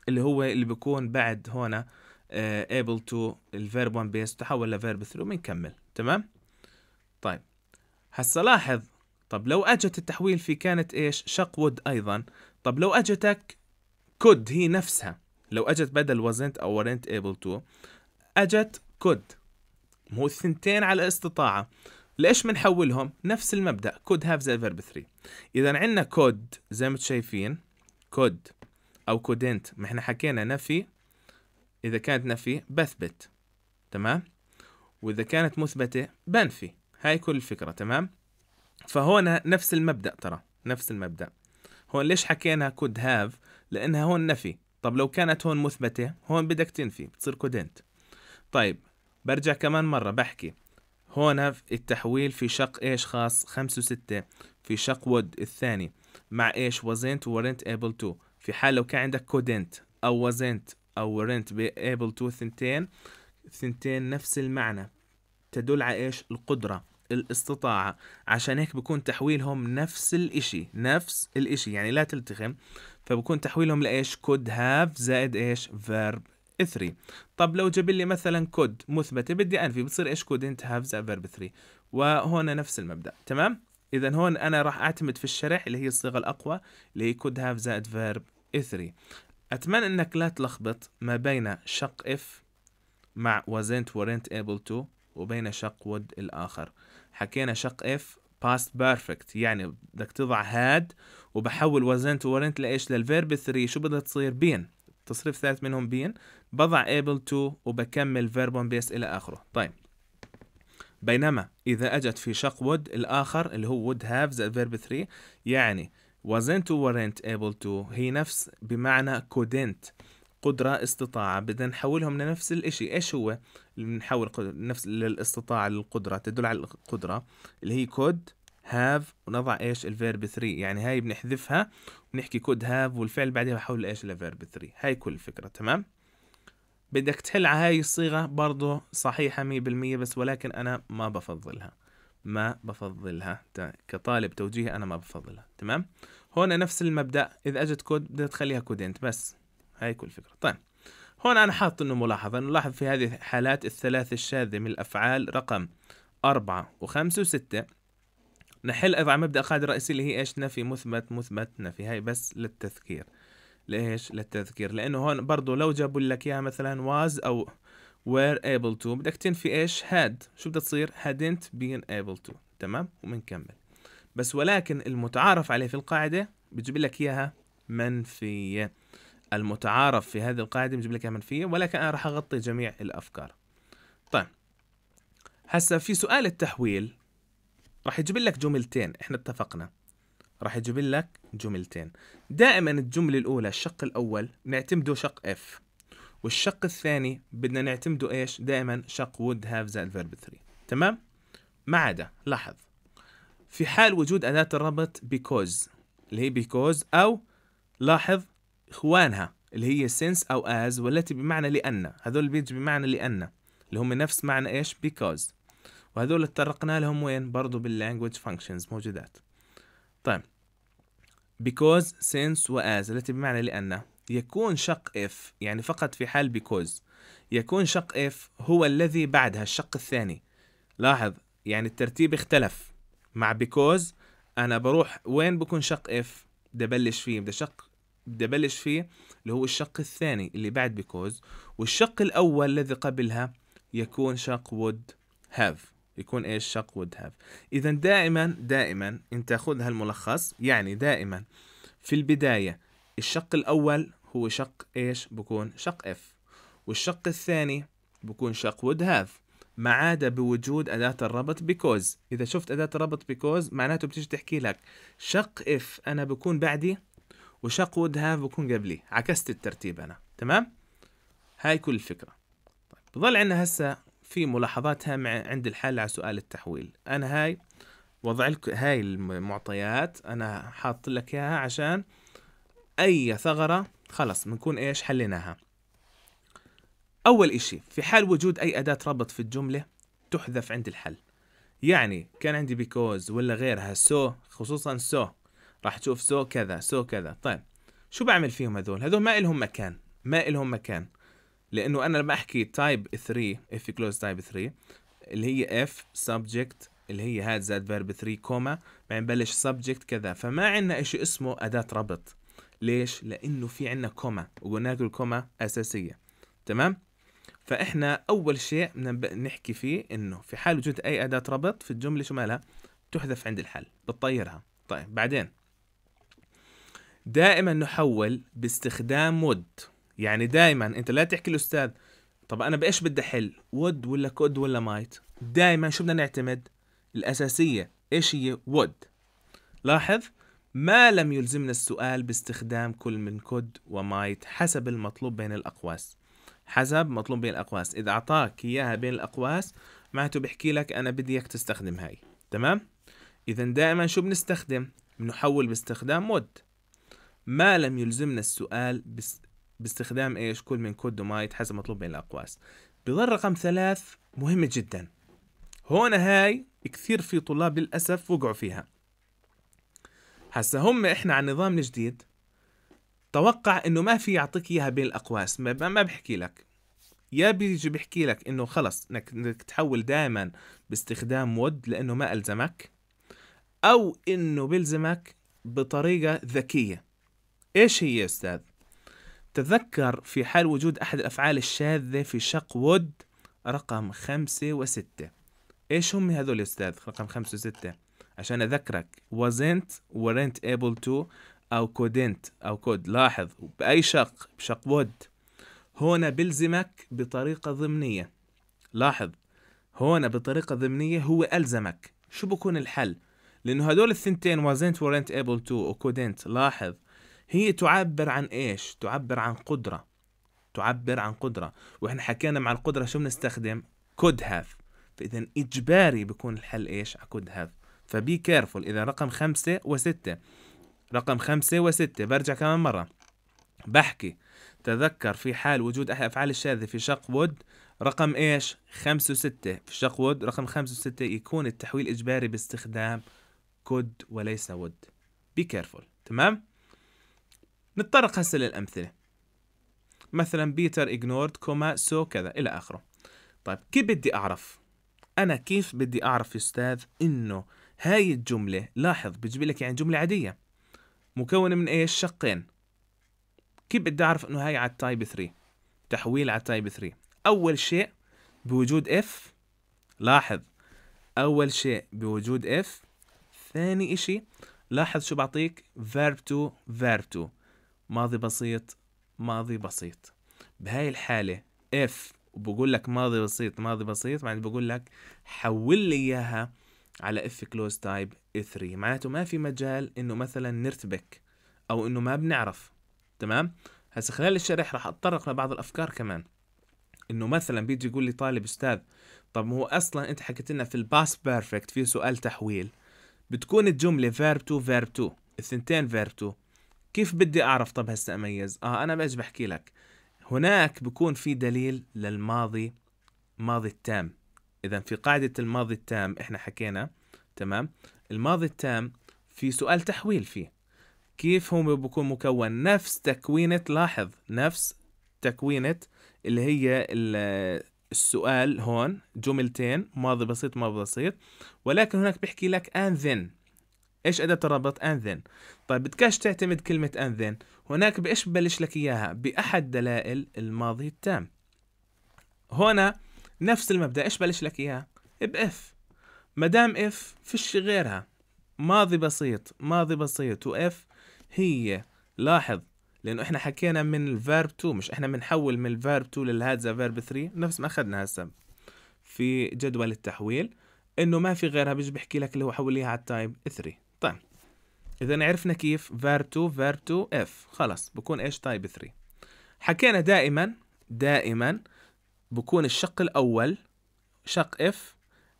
اللي هو اللي بيكون بعد هنا آه، able to الفيرب 1 بيس تحول لفيرب 3 بنكمل تمام طيب هسه لاحظ طب لو اجت التحويل في كانت ايش شق would ايضا طب لو اجتك could هي نفسها لو اجت بدل wasn't او weren't able to اجت could هو الثنتين على استطاعة ليش بنحولهم نفس المبدأ could have زي verb 3 إذا عندنا could زي ما شايفين could أو couldn't ما احنا حكينا نفي إذا كانت نفي بثبت تمام وإذا كانت مثبتة بنفي هاي كل الفكرة تمام فهون نفس المبدأ ترى نفس المبدأ هون ليش حكينا كود هاف لأنها هون نفي طب لو كانت هون مثبتة هون بدك تنفي بتصير كودنت طيب برجع كمان مرة بحكي هون التحويل في شق ايش خاص خمس وستة في شق would الثاني مع ايش wasn't weren't able to في حال لو كان عندك couldn't او wasn't او رنت able to ثنتين ثنتين نفس المعنى تدل على ايش القدره الاستطاعة عشان هيك بكون تحويلهم نفس الاشي نفس الاشي يعني لا تلتخم فبكون تحويلهم لايش could have زائد ايش verb 3 طب لو جاب لي مثلا كود مثبتة بدي انفي بتصير ايش انت have زائد verb 3 وهون نفس المبدأ تمام اذا هون انا راح اعتمد في الشرح اللي هي الصيغة الاقوى اللي هي could have زائد verb 3 أتمنى إنك لا تلخبط ما بين شق إف مع wasn't weren't able to وبين شق would الآخر حكينا شق إف past perfect يعني بدك تضع had وبحول wasn't weren't لإيش للفيرب 3 شو بدها تصير بين تصريف ثالث منهم بين بضع able to وبكمل verb on base إلى آخره طيب بينما إذا أجت في شق would الآخر اللي هو would have زائد verb 3 يعني wasn't weren't able to هي نفس بمعنى couldn't قدرة استطاعة بدنا نحولهم لنفس الإشي إيش هو اللي بنحول نفس للاستطاعة للقدرة تدل على القدرة اللي هي could have ونضع إيش الفيرب 3 يعني هاي بنحذفها ونحكي could have والفعل بعدها بحول إيش لفيرب 3 هاي كل الفكرة تمام بدك تحل على هاي الصيغة برضو صحيحة 100% بس ولكن أنا ما بفضلها ما بفضلها كطالب توجيهي انا ما بفضلها تمام هون نفس المبدا اذا اجت كود بدها تخليها كودنت بس هاي كل فكره طيب هون انا حاط انه ملاحظه نلاحظ في هذه الحالات الثلاث الشاذه من الافعال رقم أربعة وخمسة وستة نحل أيضا مبدأ قاعدة رئيسي اللي هي إيش نفي مثبت مثبت نفي هاي بس للتذكير لإيش للتذكير لأنه هون برضو لو جابوا لك إياها مثلا واز أو were able to بدك تنفي ايش had شو بدها تصير hadn't been able to تمام وبنكمل بس ولكن المتعارف عليه في القاعدة بتجيب لك إياها منفية المتعارف في هذه القاعدة بتجيب لك إياها منفية ولكن أنا راح أغطي جميع الأفكار طيب هسا في سؤال التحويل راح يجيب لك جملتين احنا اتفقنا راح يجيب لك جملتين دائما الجملة الأولى الشق الأول نعتمده شق اف والشق الثاني بدنا نعتمده ايش دائما شق would have زائد verb 3 تمام ما عدا لاحظ في حال وجود أداة الربط because اللي هي because أو لاحظ إخوانها اللي هي since أو as والتي بمعنى لأن هذول بيجي بمعنى لأن اللي هم نفس معنى إيش because وهذول اتطرقنا لهم وين برضو باللانجوج functions موجودات طيب because since و as التي بمعنى لأن يكون شق اف يعني فقط في حال بيكوز يكون شق اف هو الذي بعدها الشق الثاني لاحظ يعني الترتيب اختلف مع بيكوز انا بروح وين بكون شق اف بدي ابلش فيه بدي شق بدي ابلش فيه اللي هو الشق الثاني اللي بعد بيكوز والشق الاول الذي قبلها يكون شق would have يكون ايش شق would have اذا دائما دائما انت خذ هالملخص يعني دائما في البدايه الشق الاول هو شق ايش بكون شق اف والشق الثاني بكون شق would have ما عدا بوجود أداة الربط because إذا شفت أداة الربط because معناته بتيجي تحكي لك شق إف أنا بكون بعدي وشق would have بكون قبلي عكست الترتيب أنا تمام هاي كل الفكرة طيب بظل عندنا هسا في ملاحظات هامة عند الحل على سؤال التحويل أنا هاي وضع لك هاي المعطيات أنا حاط لك إياها عشان أي ثغرة خلص بنكون ايش حليناها اول اشي في حال وجود اي اداة ربط في الجملة تحذف عند الحل يعني كان عندي بيكوز ولا غيرها سو خصوصا سو راح تشوف سو كذا سو كذا طيب شو بعمل فيهم هذول هذول ما إلهم مكان ما إلهم مكان لانه انا لما احكي تايب 3 اف كلوز تايب 3 اللي هي اف سبجكت اللي هي هاد زاد فيرب 3 كوما بعدين بلش سبجكت كذا فما عندنا شيء اسمه اداه ربط ليش لانه في عندنا كوما وقلنا لكم الكوما اساسيه تمام فاحنا اول شيء بدنا نحكي فيه انه في حال وجود اي اداه ربط في الجمله شو مالها تحذف عند الحل بتطيرها طيب بعدين دائما نحول باستخدام ود يعني دائما انت لا تحكي الاستاذ طب انا بايش بدي احل ود ولا كود ولا مايت دائما شو بدنا نعتمد الاساسيه ايش هي ود لاحظ ما لم يلزمنا السؤال باستخدام كل من كود ومايت حسب المطلوب بين الأقواس حسب مطلوب بين الأقواس إذا أعطاك إياها بين الأقواس معناته بحكي لك أنا بدي إياك تستخدم هاي تمام إذا دائما شو بنستخدم بنحول باستخدام مود ما لم يلزمنا السؤال باستخدام إيش كل من كود ومايت حسب مطلوب بين الأقواس بظل رقم ثلاث مهمة جدا هون هاي كثير في طلاب للأسف وقعوا فيها هسا هم احنا على النظام الجديد توقع انه ما في يعطيك اياها بين الاقواس ما, ما بحكي لك يا بيجي بحكي لك انه خلص انك تحول دائما باستخدام ود لانه ما الزمك او انه بيلزمك بطريقه ذكيه ايش هي يا استاذ تذكر في حال وجود احد الافعال الشاذه في شق ود رقم خمسة وستة ايش هم هذول يا استاذ رقم خمسة وستة عشان اذكرك wasn't weren't able to او couldn't او could لاحظ باي شق بشق would هنا بلزمك بطريقة ضمنية لاحظ هنا بطريقة ضمنية هو ألزمك شو بكون الحل لأنه هدول الثنتين wasn't weren't able to أو couldn't لاحظ هي تعبر عن إيش تعبر عن قدرة تعبر عن قدرة وإحنا حكينا مع القدرة شو بنستخدم could have فإذا إجباري بكون الحل إيش could have فبي كيرفول إذا رقم خمسة وستة رقم خمسة وستة برجع كمان مرة بحكي تذكر في حال وجود احد أفعال الشاذة في شق وود رقم إيش خمسة وستة في شق وود رقم خمسة وستة يكون التحويل إجباري باستخدام كود وليس وود بي كيرفول تمام نتطرق هسه للأمثلة مثلا بيتر اجنورد كوما سو كذا إلى آخره طيب كيف بدي أعرف أنا كيف بدي أعرف يا أستاذ إنه هاي الجملة لاحظ بتجيب لك يعني جملة عادية مكونة من ايش شقين كيف بدي اعرف انه هاي على التايب 3 تحويل على التايب 3 اول شيء بوجود اف لاحظ اول شيء بوجود اف ثاني اشي لاحظ شو بعطيك verb to verb to ماضي بسيط ماضي بسيط بهاي الحالة اف وبقول لك ماضي بسيط ماضي بسيط بعدين بقول لك حول لي إياها على اف كلوز تايب 3 معناته ما في مجال انه مثلا نرتبك او انه ما بنعرف تمام هسه خلال الشرح رح اتطرق لبعض الافكار كمان انه مثلا بيجي يقول لي طالب استاذ طب هو اصلا انت حكيت لنا في الباس بيرفكت في سؤال تحويل بتكون الجمله فيرب 2 فيرب 2 الثنتين فيرب 2 كيف بدي اعرف طب هسه اميز اه انا باجي بحكي لك هناك بكون في دليل للماضي ماضي التام اذا في قاعده الماضي التام احنا حكينا تمام الماضي التام في سؤال تحويل فيه كيف هو بيكون مكون نفس تكوينة لاحظ نفس تكوينة اللي هي السؤال هون جملتين ماضي بسيط ماضي بسيط ولكن هناك بيحكي لك and then ايش اداة الربط and then طيب بدكاش تعتمد كلمة and then هناك بايش ببلش لك اياها باحد دلائل الماضي التام هنا نفس المبدا ايش بلش لك اياها باف ما دام اف فيش غيرها ماضي بسيط ماضي بسيط واف هي لاحظ لانه احنا حكينا من الفيرب 2 مش احنا بنحول من الفيرب 2 للهذا فيرب 3 نفس ما اخذنا هسه في جدول التحويل انه ما في غيرها بيجي بحكي لك اللي هو حوليها على التايب 3 طيب اذا عرفنا كيف فيرب 2 فيرب 2 اف خلص بكون ايش تايب 3 حكينا دائما دائما بكون الشق الأول شق اف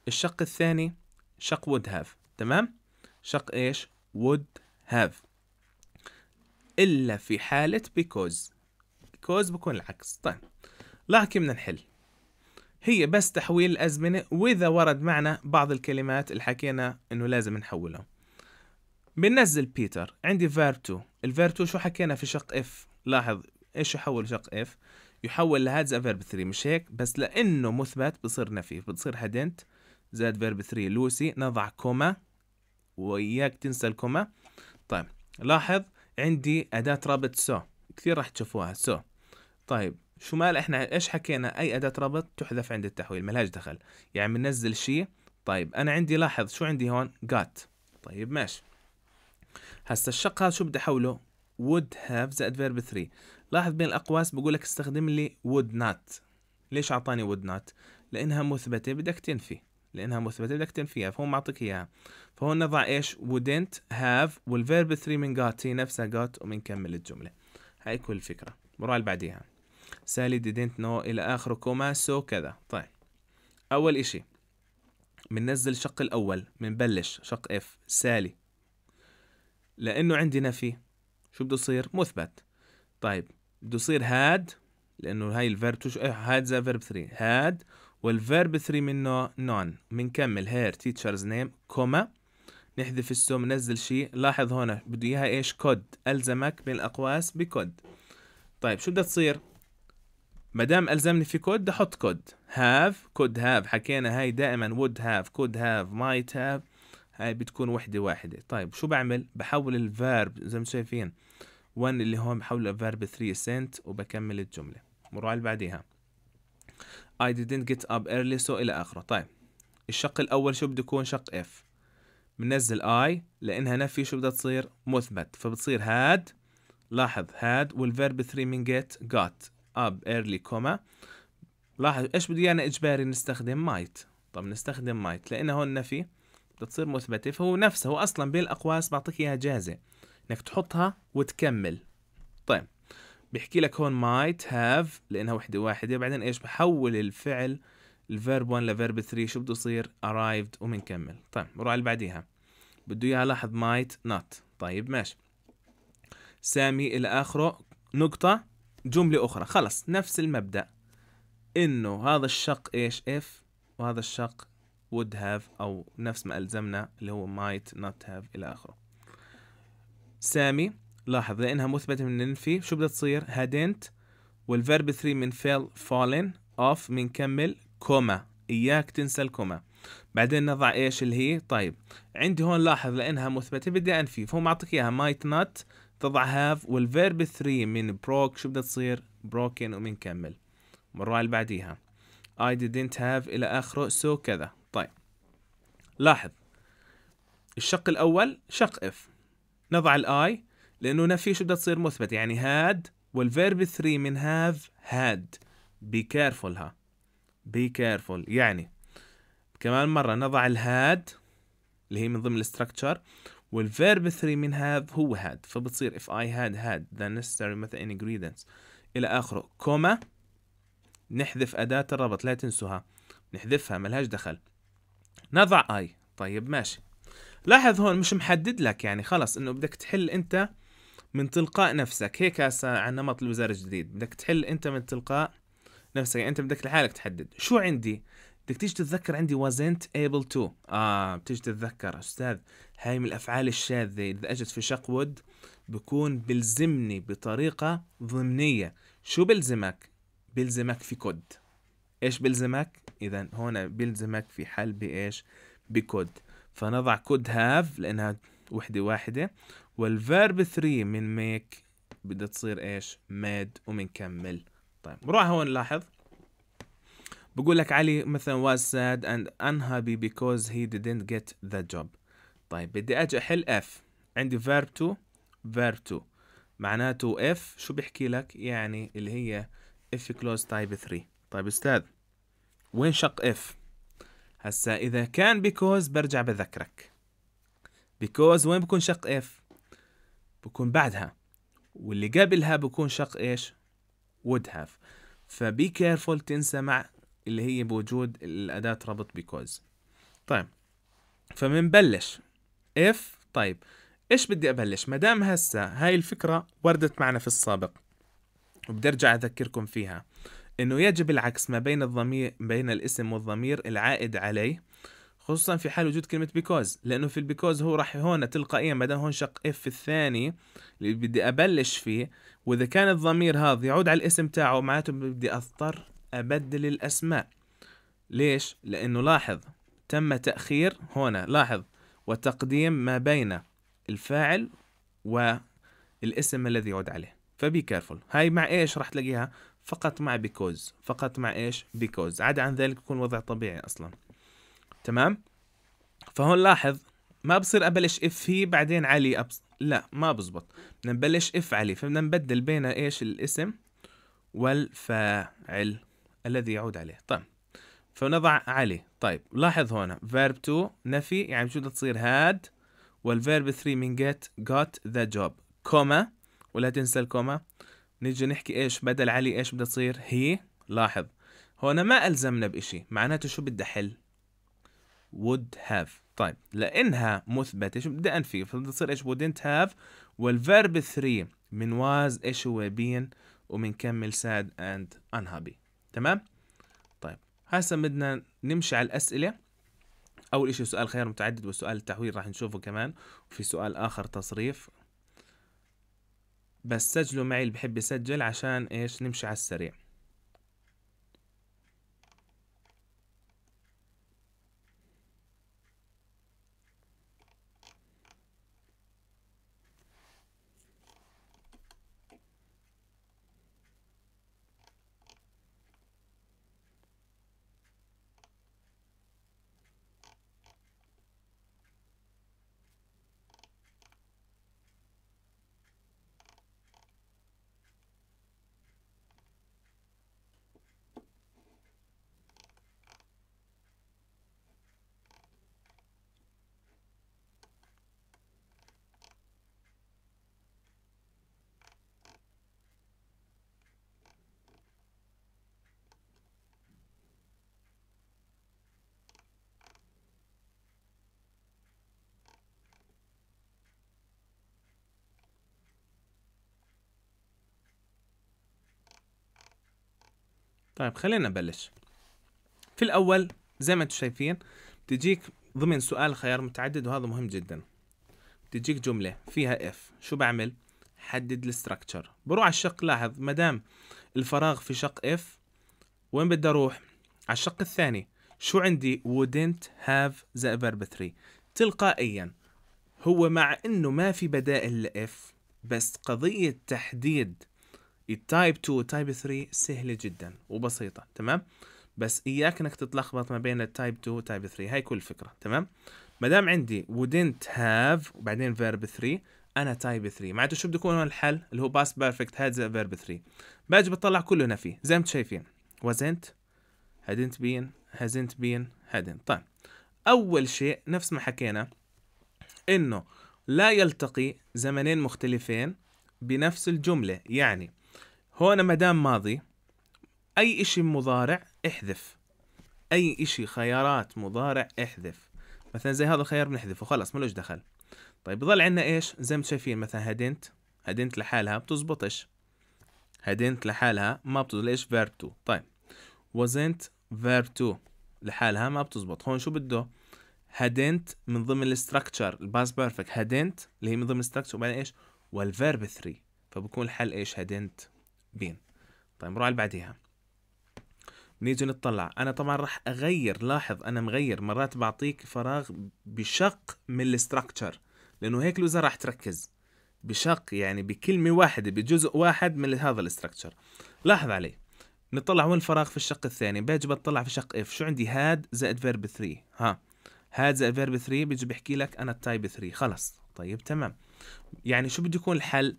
الشق الثاني شق would have تمام شق ايش would have إلا في حالة because because بكون العكس طيب لاحظ بدنا نحل هي بس تحويل الأزمنة وإذا ورد معنا بعض الكلمات اللي حكينا إنه لازم نحولها بننزل بيتر عندي الفيرب الفيرتو شو حكينا في شق اف لاحظ ايش يحول شق اف يحول لهذا فيرب 3 مش هيك بس لانه مثبت بصير نفي بتصير هدنت زائد فيرب 3 لوسي نضع كوما وياك تنسى الكوما طيب لاحظ عندي أداة رابط سو كثير راح تشوفوها سو طيب شو مال احنا ايش حكينا اي اداة ربط تحذف عند التحويل ملهاش دخل يعني بننزل شيء طيب انا عندي لاحظ شو عندي هون جات طيب ماشي هسا الشق هذا شو بدي احوله would have زائد verb 3 لاحظ بين الأقواس بقول لك استخدم لي would not ليش أعطاني would not لأنها مثبتة بدك تنفي لأنها مثبتة بدك تنفيها فهو معطيك إياها فهون نضع إيش wouldn't have والverb 3 من got هي نفسها got وبنكمل الجملة هاي كل الفكرة المرة اللي بعديها سالي didn't know إلى آخره كوما سو كذا طيب أول إشي بننزل الشق الأول بنبلش شق اف سالي لأنه عندي نفي شو بده يصير مثبت طيب بده يصير هاد لانه هاي الفيرب تش... هاد ذا فيرب 3 هاد والفيرب 3 منه نون بنكمل هير تيتشرز نيم كوما نحذف السوم ننزل شيء لاحظ هنا بده اياها ايش كود الزمك بالاقواس بكود طيب شو بدها تصير ما دام الزمني في كود بدي احط كود هاف كود هاف حكينا هاي دائما وود هاف كود هاف مايت هاف هاي بتكون وحده واحده طيب شو بعمل بحول الفيرب زي ما شايفين 1 اللي هو محاولة الفيرب 3 سنت وبكمل الجملة المروعة اللي بعديها I didn't get up early so إلى آخره طيب الشق الأول شو بده يكون شق F بنزل I لأنها نفي شو بدها تصير مثبت فبتصير had لاحظ had والفيرب 3 من get got up early كوما لاحظ ايش بدي ايانا اجباري نستخدم might طب نستخدم might لانه هون نفي بتصير مثبته فهو نفسه هو اصلا بالاقواس بعطيك اياها جاهزه انك تحطها وتكمل طيب بيحكي لك هون might have لانها وحده واحده بعدين ايش بحول الفعل الفيرب 1 لفيرب 3 شو بده يصير arrived وبنكمل طيب نروح على اللي بعديها بده اياها لاحظ might not طيب ماشي سامي الى اخره نقطه جمله اخرى خلص نفس المبدا انه هذا الشق ايش if وهذا الشق would have او نفس ما الزمنا اللي هو might not have الى اخره سامي لاحظ لانها مثبته من ننفي شو بدها تصير هادنت والفيرب 3 من فيل فالن اوف بنكمل كوما اياك تنسى الكوما بعدين نضع ايش اللي هي طيب عندي هون لاحظ لانها مثبته بدي انفي فهو معطيك اياها مايت نوت تضع هاف والفيرب 3 من بروك شو بدها تصير بروكن وبنكمل مرة اللي بعديها I didn't have إلى آخره سو so كذا طيب لاحظ الشق الأول شق F نضع الاي لانه نفي بدها تصير مثبت يعني هاد والفيرب 3 من هاف هاد بي كيرفول ها بي كيرفول يعني كمان مرة نضع الهاد اللي هي من ضمن الاستراكشر والفيرب 3 من هاف هو هاد فبتصير if I had had the necessary مثل ingredients إلى آخره كوما نحذف أداة الربط لا تنسوها نحذفها ملهاش دخل نضع I طيب ماشي لاحظ هون مش محدد لك يعني خلص انه بدك تحل انت من تلقاء نفسك هيك هسه عن نمط الوزارة الجديد بدك تحل انت من تلقاء نفسك يعني انت بدك لحالك تحدد شو عندي بدك تيجي تتذكر عندي wasn't able to اه بتيجي تتذكر استاذ هاي من الافعال الشاذة اذا اجت في شق وود بكون بلزمني بطريقة ضمنية شو بلزمك بلزمك في كود ايش بلزمك اذا هون بلزمك في حل بايش بكود فنضع could have لأنها وحدة واحدة والverb 3 من make بدها تصير ايش made ومنكمل طيب نروح هون نلاحظ بقول لك علي مثلا was sad and unhappy because he didn't get the job طيب بدي اجي احل F عندي verb 2 verb 2 معناته F شو بيحكي لك يعني اللي هي if close type 3 طيب استاذ وين شق F هسا إذا كان بيكوز برجع بذكرك بيكوز وين بكون شق إف بكون بعدها واللي قبلها بكون شق إيش would have فبي كيرفول تنسى مع اللي هي بوجود الأداة ربط بيكوز طيب فمنبلش if طيب ايش بدي ابلش ما دام هاي الفكره وردت معنا في السابق وبدي ارجع اذكركم فيها أنه يجب العكس ما بين الضمير بين الاسم والضمير العائد عليه خصوصا في حال وجود كلمة بيكوز لأنه في البيكوز هو راح هون تلقائيا ما دام هون شق اف الثاني اللي بدي أبلش فيه وإذا كان الضمير هذا يعود على الاسم تاعه معناته بدي أضطر أبدل الأسماء ليش؟ لأنه لاحظ تم تأخير هنا لاحظ وتقديم ما بين الفاعل والاسم الذي يعود عليه فبي كيرفول هاي مع ايش راح تلاقيها فقط مع بيكوز فقط مع ايش بيكوز عدا عن ذلك بكون وضع طبيعي اصلا تمام فهون لاحظ ما بصير ابلش اف هي بعدين علي أبص... لا ما بزبط بدنا نبلش اف علي فبدنا نبدل بين ايش الاسم والفاعل الذي يعود عليه طيب فنضع علي طيب لاحظ هنا فيرب 2 نفي يعني شو تصير هاد والفيرب 3 من جيت got the job كوما ولا تنسى الكوما نيجي نحكي ايش بدل علي ايش بدها تصير هي لاحظ هون ما ألزمنا بإشي معناته شو بدي حل would have طيب لأنها مثبتة شو بدي أنفي فبدي تصير إيش wouldn't have والverb 3 من was إيش هو بين ومنكمل sad and unhappy تمام طيب هسا بدنا نمشي على الأسئلة أول إشي سؤال خيار متعدد وسؤال التحويل راح نشوفه كمان وفي سؤال آخر تصريف بس سجلوا معي اللي بحب يسجل عشان ايش نمشي على السريع طيب خلينا نبلش في الأول زي ما انتم شايفين بتجيك ضمن سؤال خيار متعدد وهذا مهم جدا بتجيك جملة فيها اف شو بعمل؟ حدد الستركتشر بروح على الشق لاحظ مدام الفراغ في شق اف وين بدي اروح؟ على الشق الثاني شو عندي wouldn't have the verb 3 تلقائيا هو مع انه ما في بدائل لاف بس قضية تحديد التايب 2 والتايب 3 سهله جدا وبسيطه تمام بس اياك انك تتلخبط ما بين التايب 2 والتايب 3 هاي كل الفكره تمام ما دام عندي wouldn't have وبعدين verb 3 انا تايب 3 معناته شو بده يكون الحل اللي هو past perfect هذا verb 3 باجي بطلع كله هنا فيه زي ما انتم شايفين wasn't hadn't been hasn't been hadn't طيب اول شيء نفس ما حكينا انه لا يلتقي زمنين مختلفين بنفس الجمله يعني هون ما دام ماضي اي اشي مضارع احذف اي اشي خيارات مضارع احذف مثلا زي هذا الخيار بنحذفه خلاص ملوش دخل طيب بضل عندنا ايش زي ما شايفين مثلا هدنت هدنت لحالها بتزبطش هدنت لحالها ما بتزبط ليش فيرب 2 طيب وزنت فيرب 2 لحالها ما بتزبط هون شو بده هدنت من ضمن الاستراكشر الباس بيرفكت هدنت اللي هي من ضمن الاستراكشر وبعدين ايش والفيرب 3 فبكون الحل ايش هدنت بين طيب نروح على بعديها نيجي نطلع انا طبعا راح اغير لاحظ انا مغير مرات بعطيك فراغ بشق من الستركتشر لانه هيك الوزاره راح تركز بشق يعني بكلمه واحده بجزء واحد من هذا الستركتشر لاحظ علي نطلع وين الفراغ في الشق الثاني باجي بطلع في شق اف شو عندي هاد زائد فيرب 3 ها هاد زائد فيرب 3 بيجي بحكي لك انا التايب 3 خلص طيب تمام يعني شو بده يكون الحل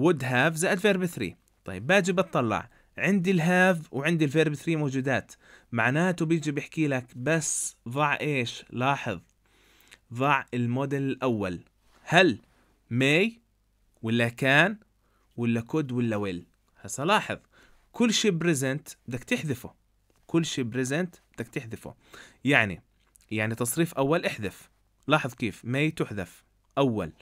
would have زائد فيرب 3 طيب باجي بطلع عندي الهاف وعندي الفيرب 3 موجودات معناته بيجي بيحكي لك بس ضع ايش لاحظ ضع الموديل الاول هل ماي ولا كان ولا كود ولا ويل هسا لاحظ كل شيء بريزنت بدك تحذفه كل شيء بريزنت بدك تحذفه يعني يعني تصريف اول احذف لاحظ كيف ماي تحذف اول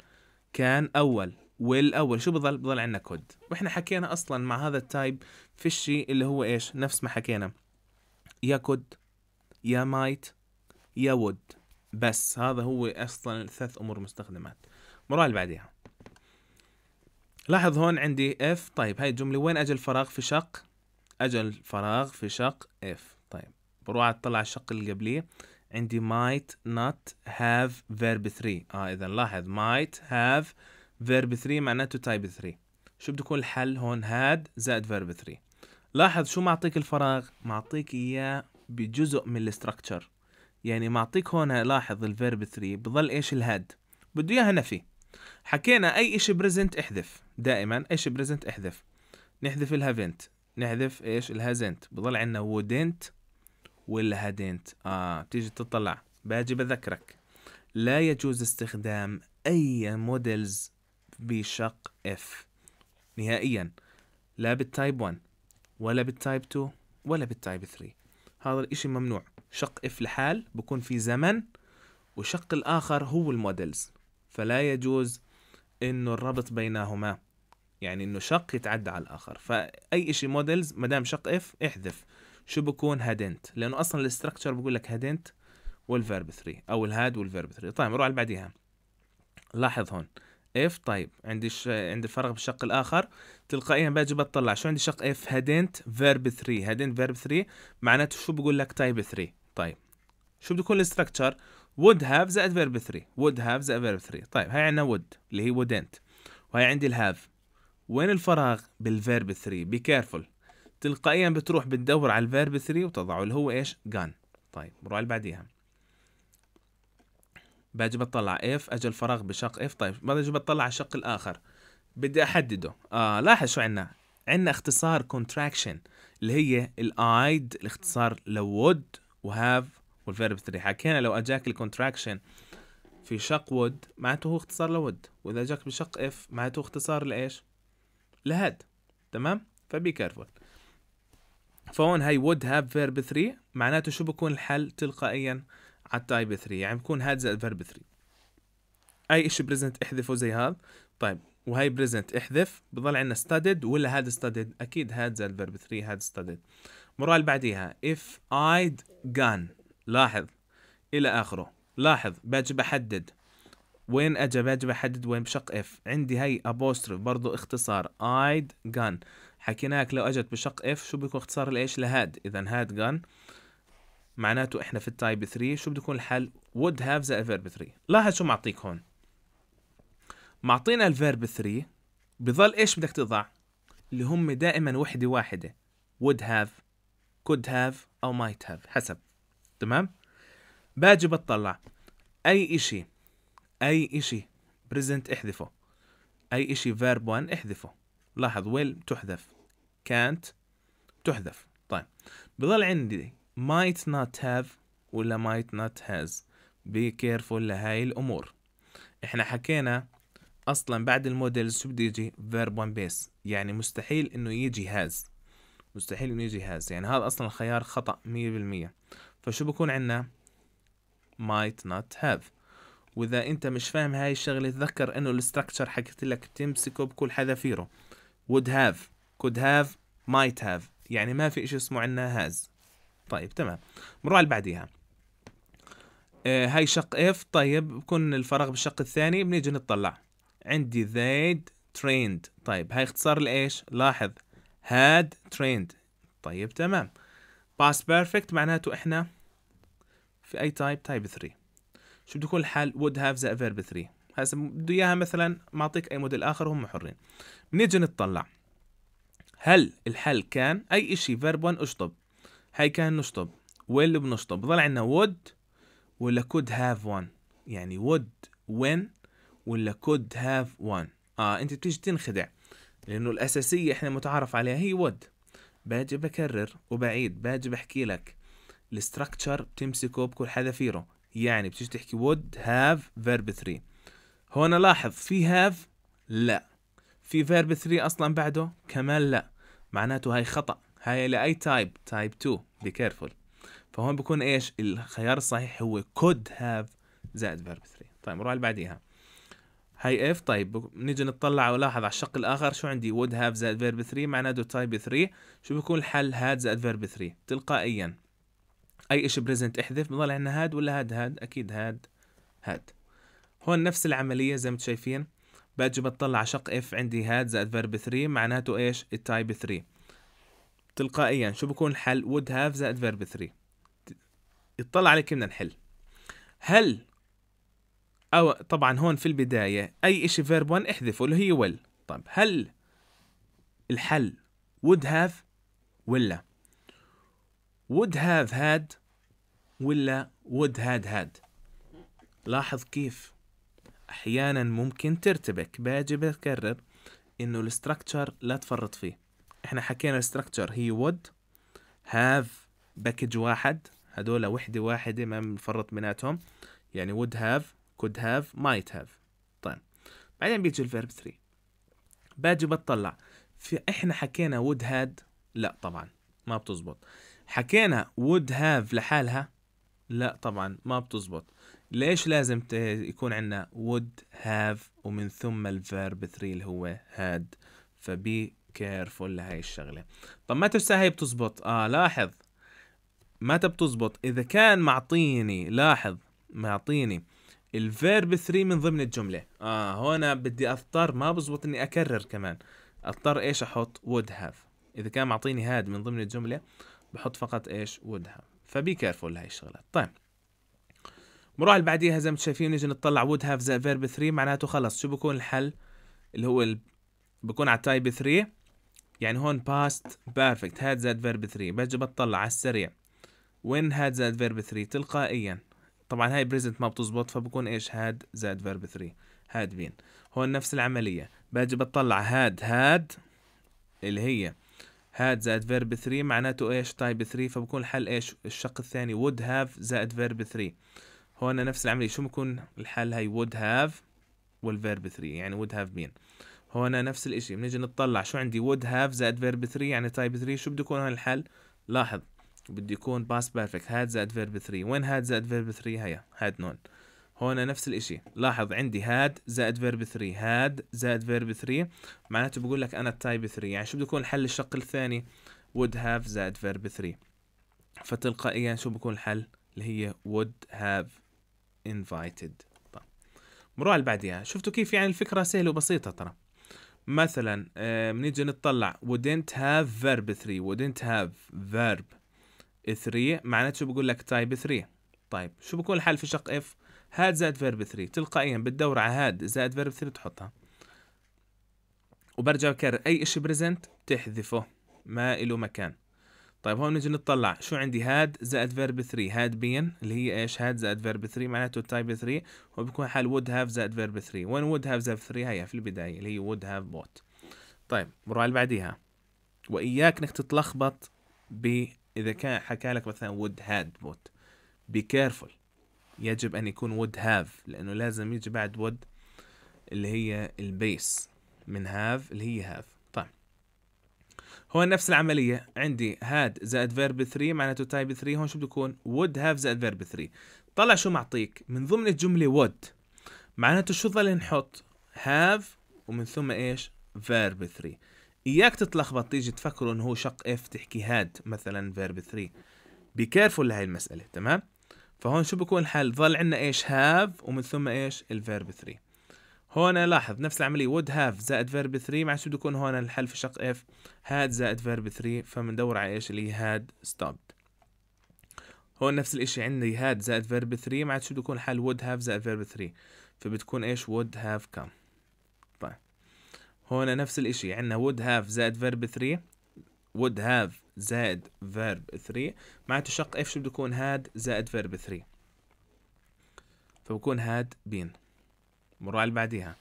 كان اول والاول شو بضل بضل عندنا كود واحنا حكينا اصلا مع هذا التايب في الشيء اللي هو ايش نفس ما حكينا يا كود يا مايت يا وود بس هذا هو اصلا ثلاث امور مستخدمات المره اللي بعديها لاحظ هون عندي اف طيب هاي الجمله وين اجى الفراغ في شق اجى الفراغ في شق اف طيب بروح اطلع الشق اللي قبليه عندي might not have verb 3 اه اذا لاحظ might have فيرب 3 معناته تايب 3 شو بده يكون الحل هون هاد زائد فيرب 3 لاحظ شو معطيك الفراغ معطيك اياه بجزء من الاستراكشر يعني معطيك هون لاحظ الفيرب 3 بضل ايش الهاد بده اياها نفي حكينا اي شيء بريزنت احذف دائما اي شيء بريزنت احذف نحذف الهافنت نحذف ايش الهازنت بضل عندنا ودنت ولا هادنت اه بتيجي تطلع باجي بذكرك لا يجوز استخدام اي موديلز بشق اف نهائيا لا بالتايب 1 ولا بالتايب 2 ولا بالتايب 3 هذا الاشي ممنوع شق اف لحال بكون في زمن وشق الاخر هو المودلز فلا يجوز انه الربط بينهما يعني انه شق يتعدى على الاخر فاي اشي مودلز ما دام شق اف احذف شو بكون هادنت لانه اصلا الاستركتشر بقول لك هادنت والفيرب 3 او الهاد والفيرب 3 طيب نروح على اللي بعديها لاحظ هون اف طيب عندي ش... عندي الفرق بالشق الاخر تلقائيا باجي بطلع شو عندي شق اف هادنت فيرب 3 هادنت فيرب 3 معناته شو بقول لك تايب 3 طيب شو بده يكون الاستراكشر would have زائد فيرب 3 would have زائد فيرب 3 طيب هاي عندنا would اللي هي وودنت وهي عندي الهاف وين الفراغ بالفيرب 3 بي كيرفول تلقائيا بتروح بتدور على الفيرب 3 وتضعه اللي هو ايش جان طيب بروح اللي بعديها باجي بطلع اف اجى الفراغ بشق اف طيب باجي بطلع على الشق الاخر بدي احدده اه لاحظ شو عندنا عندنا اختصار contraction اللي هي الايد الاختصار لو would وهاف والفيرب 3 حكينا لو اجاك الكونتراكشن في شق would معناته هو اختصار لود واذا اجاك بشق اف معناته اختصار لايش لهاد تمام فبي كيرفول فهون هاي would have verb 3 معناته شو بكون الحل تلقائيا على التايب 3 يعني بكون هذا فيرب 3 اي شيء بريزنت احذفه زي هذا طيب وهي بريزنت احذف بضل عندنا ستادد ولا هاد ستادد اكيد هاد زائد فيرب 3 هاد ستادد مرة اللي بعديها if I'd جان لاحظ الى اخره لاحظ باجي بحدد وين اجى باجي بحدد وين بشق اف عندي هي ابوستروف برضو اختصار I'd جان حكيناك لو اجت بشق اف شو بيكون اختصار لايش لهاد اذا هاد جان معناته احنا في التايب 3 شو بده يكون الحل would have the verb 3 لاحظ شو معطيك هون معطينا الفيرب 3 بضل ايش بدك تضع اللي هم دائما وحده واحده would have could have او might have حسب تمام باجي بطلع اي اشي اي اشي present احذفه اي اشي verb 1 احذفه لاحظ will تحذف can't تحذف طيب بضل عندي might not have ولا might not has be careful لهاي الأمور إحنا حكينا أصلا بعد الموديلز شو بده يجي verb one base يعني مستحيل إنه يجي has مستحيل إنه يجي has يعني هذا أصلا خيار خطأ مية بالمية فشو بكون عنا might not have وإذا أنت مش فاهم هاي الشغلة تذكر إنه الستركتشر حكيت لك بتمسكه بكل حذافيره would have could have might have يعني ما في إشي اسمه عنا has طيب تمام بنروح على بعديها آه، هاي شق اف طيب بكون الفراغ بالشق الثاني بنيجي نطلع عندي ذايد trained طيب هاي اختصار لايش لاحظ had trained طيب تمام past perfect معناته احنا في اي تايب تايب 3 شو بده يكون الحال would have the verb 3 هسه بده اياها مثلا معطيك اي موديل اخر هم حرين بنيجي نطلع هل الحل كان اي شيء فيرب 1 اشطب هاي كان نشطب وين اللي بنشطب ظل عندنا would ولا could have one يعني would when ولا could have one اه انت بتيجي تنخدع لانه الاساسيه احنا متعارف عليها هي would باجي بكرر وبعيد باجي بحكي لك الاستراكتشر بتمسكه بكل حذافيره يعني بتيجي تحكي would have verb 3 هون لاحظ في have لا في verb 3 اصلا بعده كمان لا معناته هاي خطأ هاي لاي تايب تايب 2 بي كيرفول فهون بكون ايش الخيار الصحيح هو could have زائد فيرب 3 طيب نروح اللي بعديها هاي اف طيب نيجي نطلع ولاحظ على الشق الاخر شو عندي would have زائد فيرب 3 معناته تايب 3 شو بيكون الحل هاد زائد فيرب 3 تلقائيا اي شيء بريزنت احذف بضل عندنا هاد ولا هاد هاد اكيد هاد هاد هون نفس العمليه زي ما انتم شايفين باجي بطلع على شق اف عندي هاد زائد فيرب 3 معناته ايش التايب 3 تلقائيا شو بكون الحل would have زائد verb 3 يطلع عليك كيف بدنا نحل هل أو طبعا هون في البداية أي إشي verb 1 احذفه اللي هي will طيب هل الحل would have ولا would have had ولا would had had لاحظ كيف أحيانا ممكن ترتبك باجي بكرر إنه الستركتشر لا تفرط فيه احنا حكينا الستركتشر هي وود هاف باكج واحد هدول وحدة واحدة ما بنفرط بيناتهم يعني would have could have might have طيب بعدين بيجي الفيرب 3 باجي بطلع في احنا حكينا would had لا طبعا ما بتزبط حكينا would have لحالها لا طبعا ما بتزبط ليش لازم يكون عندنا would have ومن ثم الفيرب 3 اللي هو had فبي كيرفول لهي الشغله طب متى هي بتزبط اه لاحظ متى بتزبط اذا كان معطيني لاحظ معطيني الفيرب 3 من ضمن الجمله اه هون بدي اضطر ما بزبط اني اكرر كمان اضطر ايش احط would have اذا كان معطيني هاد من ضمن الجمله بحط فقط ايش would have فبي كيرفول لهي الشغلات طيب بنروح اللي بعديها زي ما انتم شايفين نيجي نطلع would have زائد فيرب 3 معناته خلص شو بكون الحل اللي هو ال... بكون على تايب 3 يعني هون past perfect هاد زائد verb 3 بجي بطلع على السريع وين هاد زائد verb 3 تلقائيا طبعا هاي بريزنت ما بتزبط فبكون ايش هاد زائد verb 3 هاد been هون نفس العملية بجي بطلع هاد هاد اللي هي هاد زائد verb 3 معناته ايش تايب 3 فبكون الحل ايش الشق الثاني would have زائد verb 3 هون نفس العملية شو بكون الحل هاي would have والverb 3 يعني would have been هون نفس الاشي بنيجي نطلع شو عندي would have زائد verb 3 يعني type 3 شو بده يكون هون الحل لاحظ بده يكون past perfect had زائد verb 3 وين had زائد verb 3 هيا had known هون نفس الاشي لاحظ عندي had زائد verb 3 had زائد verb 3 معناته بقول لك انا type 3 يعني شو بده يكون الحل الشق الثاني would have زائد verb 3 فتلقائيا شو بكون الحل اللي هي would have invited طيب بنروح على اللي بعديها شفتوا كيف يعني الفكره سهله وبسيطه ترى مثلا بنيجي آه، نطلع wouldn't have verb 3 wouldn't have verb 3 معناته بقول لك تايب 3 طيب شو بكون الحل في شق اف هاد زائد فيرب 3 تلقائيا بتدور على هاد زائد فيرب 3 تحطها وبرجع بكرر اي اشي بريزنت تحذفه ما له مكان طيب هون نجي نطلع شو عندي هاد زائد فيرب 3 هاد بين اللي هي ايش هاد زائد فيرب 3 معناته تايب 3 وبكون حال would have زائد فيرب 3 وين would have زائد 3 هيا في البدايه اللي هي would have bought طيب بروح على اللي بعديها واياك انك تتلخبط ب اذا كان حكى لك مثلا would had bought be careful يجب ان يكون would have لانه لازم يجي بعد would اللي هي البيس من have اللي هي have هون نفس العملية عندي هاد زائد فيرب 3 معناته تايب 3 هون شو بده يكون would have زائد فيرب 3 طلع شو معطيك من ضمن الجملة would معناته شو ظل نحط have ومن ثم ايش فيرب 3 اياك تتلخبط تيجي تفكروا انه هو شق اف تحكي هاد مثلا فيرب 3 بي كيرفول لهي المسألة تمام فهون شو بكون الحل ظل عندنا ايش have ومن ثم ايش الفيرب 3 هون لاحظ نفس العملية would have زائد verb 3 مع شو بده يكون هون الحل في شق F had زائد verb 3 فبندور على ايش اللي had stopped هون نفس الاشي عندي had زائد verb 3 مع شو بده يكون حل would have زائد verb 3 فبتكون ايش would have come طيب هون نفس الاشي عندنا would have زائد verb 3 would have زائد verb 3 مع شق F شو بده يكون had زائد verb 3 فبكون had been المربع اللي بعديها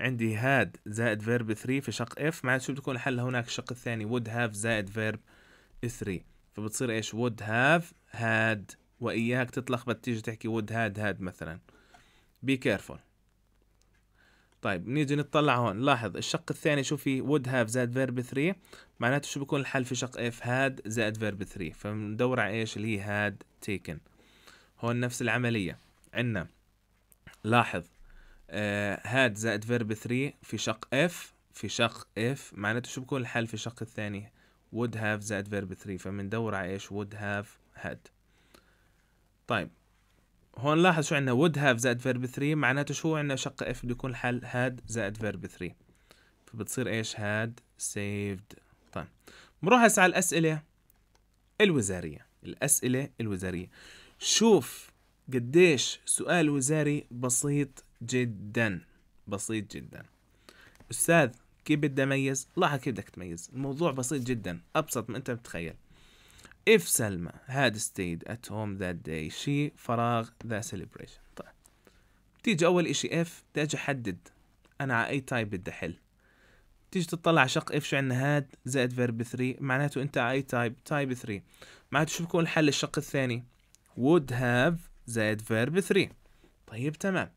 عندي هاد زائد فيرب 3 في شق اف معناته شو بتكون الحل هناك الشق الثاني would have زائد فيرب 3 فبتصير ايش would have had واياك تتلخبط تيجي تحكي would had had مثلا be careful طيب نيجي نطلع هون لاحظ الشق الثاني شو فيه would have زائد فيرب 3 معناته شو بيكون الحل في شق اف had زائد فيرب 3 فندور على ايش اللي هي had taken هون نفس العملية عندنا لاحظ آه، هاد زائد فيرب 3 في شق اف في شق اف معناته شو بكون الحل في الشق الثاني would have زائد فيرب 3 فبندور على ايش would have had طيب هون لاحظ شو عندنا would have زائد فيرب 3 معناته شو عندنا شق اف بده يكون الحل had زائد فيرب 3 فبتصير ايش had saved طيب بنروح هسه على الاسئله الوزاريه الاسئله الوزاريه شوف قديش سؤال وزاري بسيط جدا بسيط جدا أستاذ كيف بدي أميز؟ لاحظ كيف بدك تميز الموضوع بسيط جدا أبسط ما أنت بتخيل If سلمى had stayed at home that day she فراغ the celebration طيب تيجي أول إشي if بدي أجي أحدد أنا على أي تايب بدي أحل تيجي تطلع على شق اف شو عندنا هاد زائد verb 3 معناته انت على اي تايب تايب 3 معناته شو بكون الحل الشق الثاني would have زائد verb 3 طيب تمام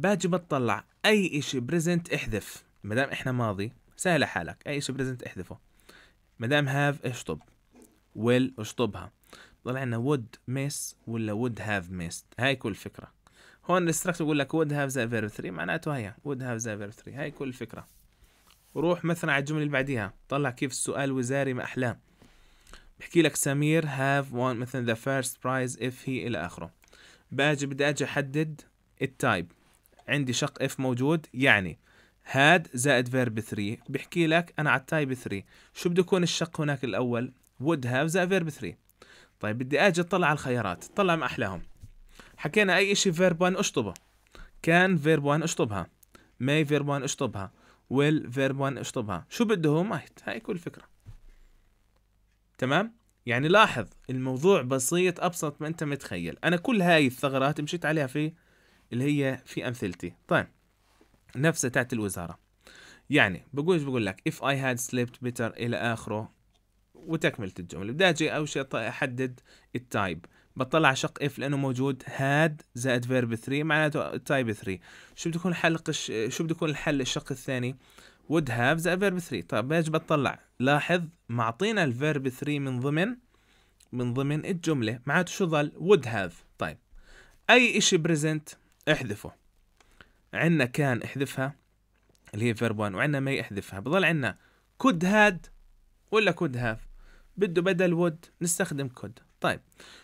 باجي بطلع اي اشي بريزنت احذف ما دام احنا ماضي سهل حالك اي اشي بريزنت احذفه ما دام هاف اشطب ويل اشطبها طلع لنا وود ميس ولا وود هاف missed هاي كل فكرة هون الاستراكشر بيقول لك وود هاف ذا فيرب 3 معناته هي وود هاف ذا فيرب 3 هاي كل الفكرة روح مثلا على الجملة اللي بعديها طلع كيف السؤال وزاري ما أحلاه بحكي لك سمير هاف وان مثلا ذا فيرست برايز اف هي إلى آخره باجي بدي أجي أحدد التايب عندي شق اف موجود يعني هاد زائد فيرب 3 بيحكي لك انا على التايب 3 شو بده يكون الشق هناك الاول وود هاف زائد فيرب 3 طيب بدي اجي اطلع على الخيارات طلع ما احلاهم حكينا اي شيء فيرب 1 اشطبه كان فيرب 1 اشطبها ماي فيرب 1 اشطبها ويل فيرب 1 اشطبها شو بده هو هاي كل الفكره تمام يعني لاحظ الموضوع بسيط ابسط ما انت متخيل انا كل هاي الثغرات مشيت عليها في اللي هي في امثلتي طيب نفسها تاعت الوزاره يعني بقول ايش بقول لك if I had slept better الى اخره وتكمله الجمله بدي اجي اول شيء احدد التايب بطلع على شق اف لانه موجود هاد زائد فيرب 3 معناته تايب 3 شو بده يكون حلق شو بده يكون الحل الشق الثاني would have زائد فيرب 3 طيب باجي بطلع لاحظ معطينا الفيرب 3 من ضمن من ضمن الجمله معناته شو ظل would have طيب اي شيء بريزنت احذفه عندنا كان احذفها اللي هي فيرب 1 وعندنا مي احذفها بضل عندنا كود هاد ولا كود هاف بده بدل وود نستخدم كود طيب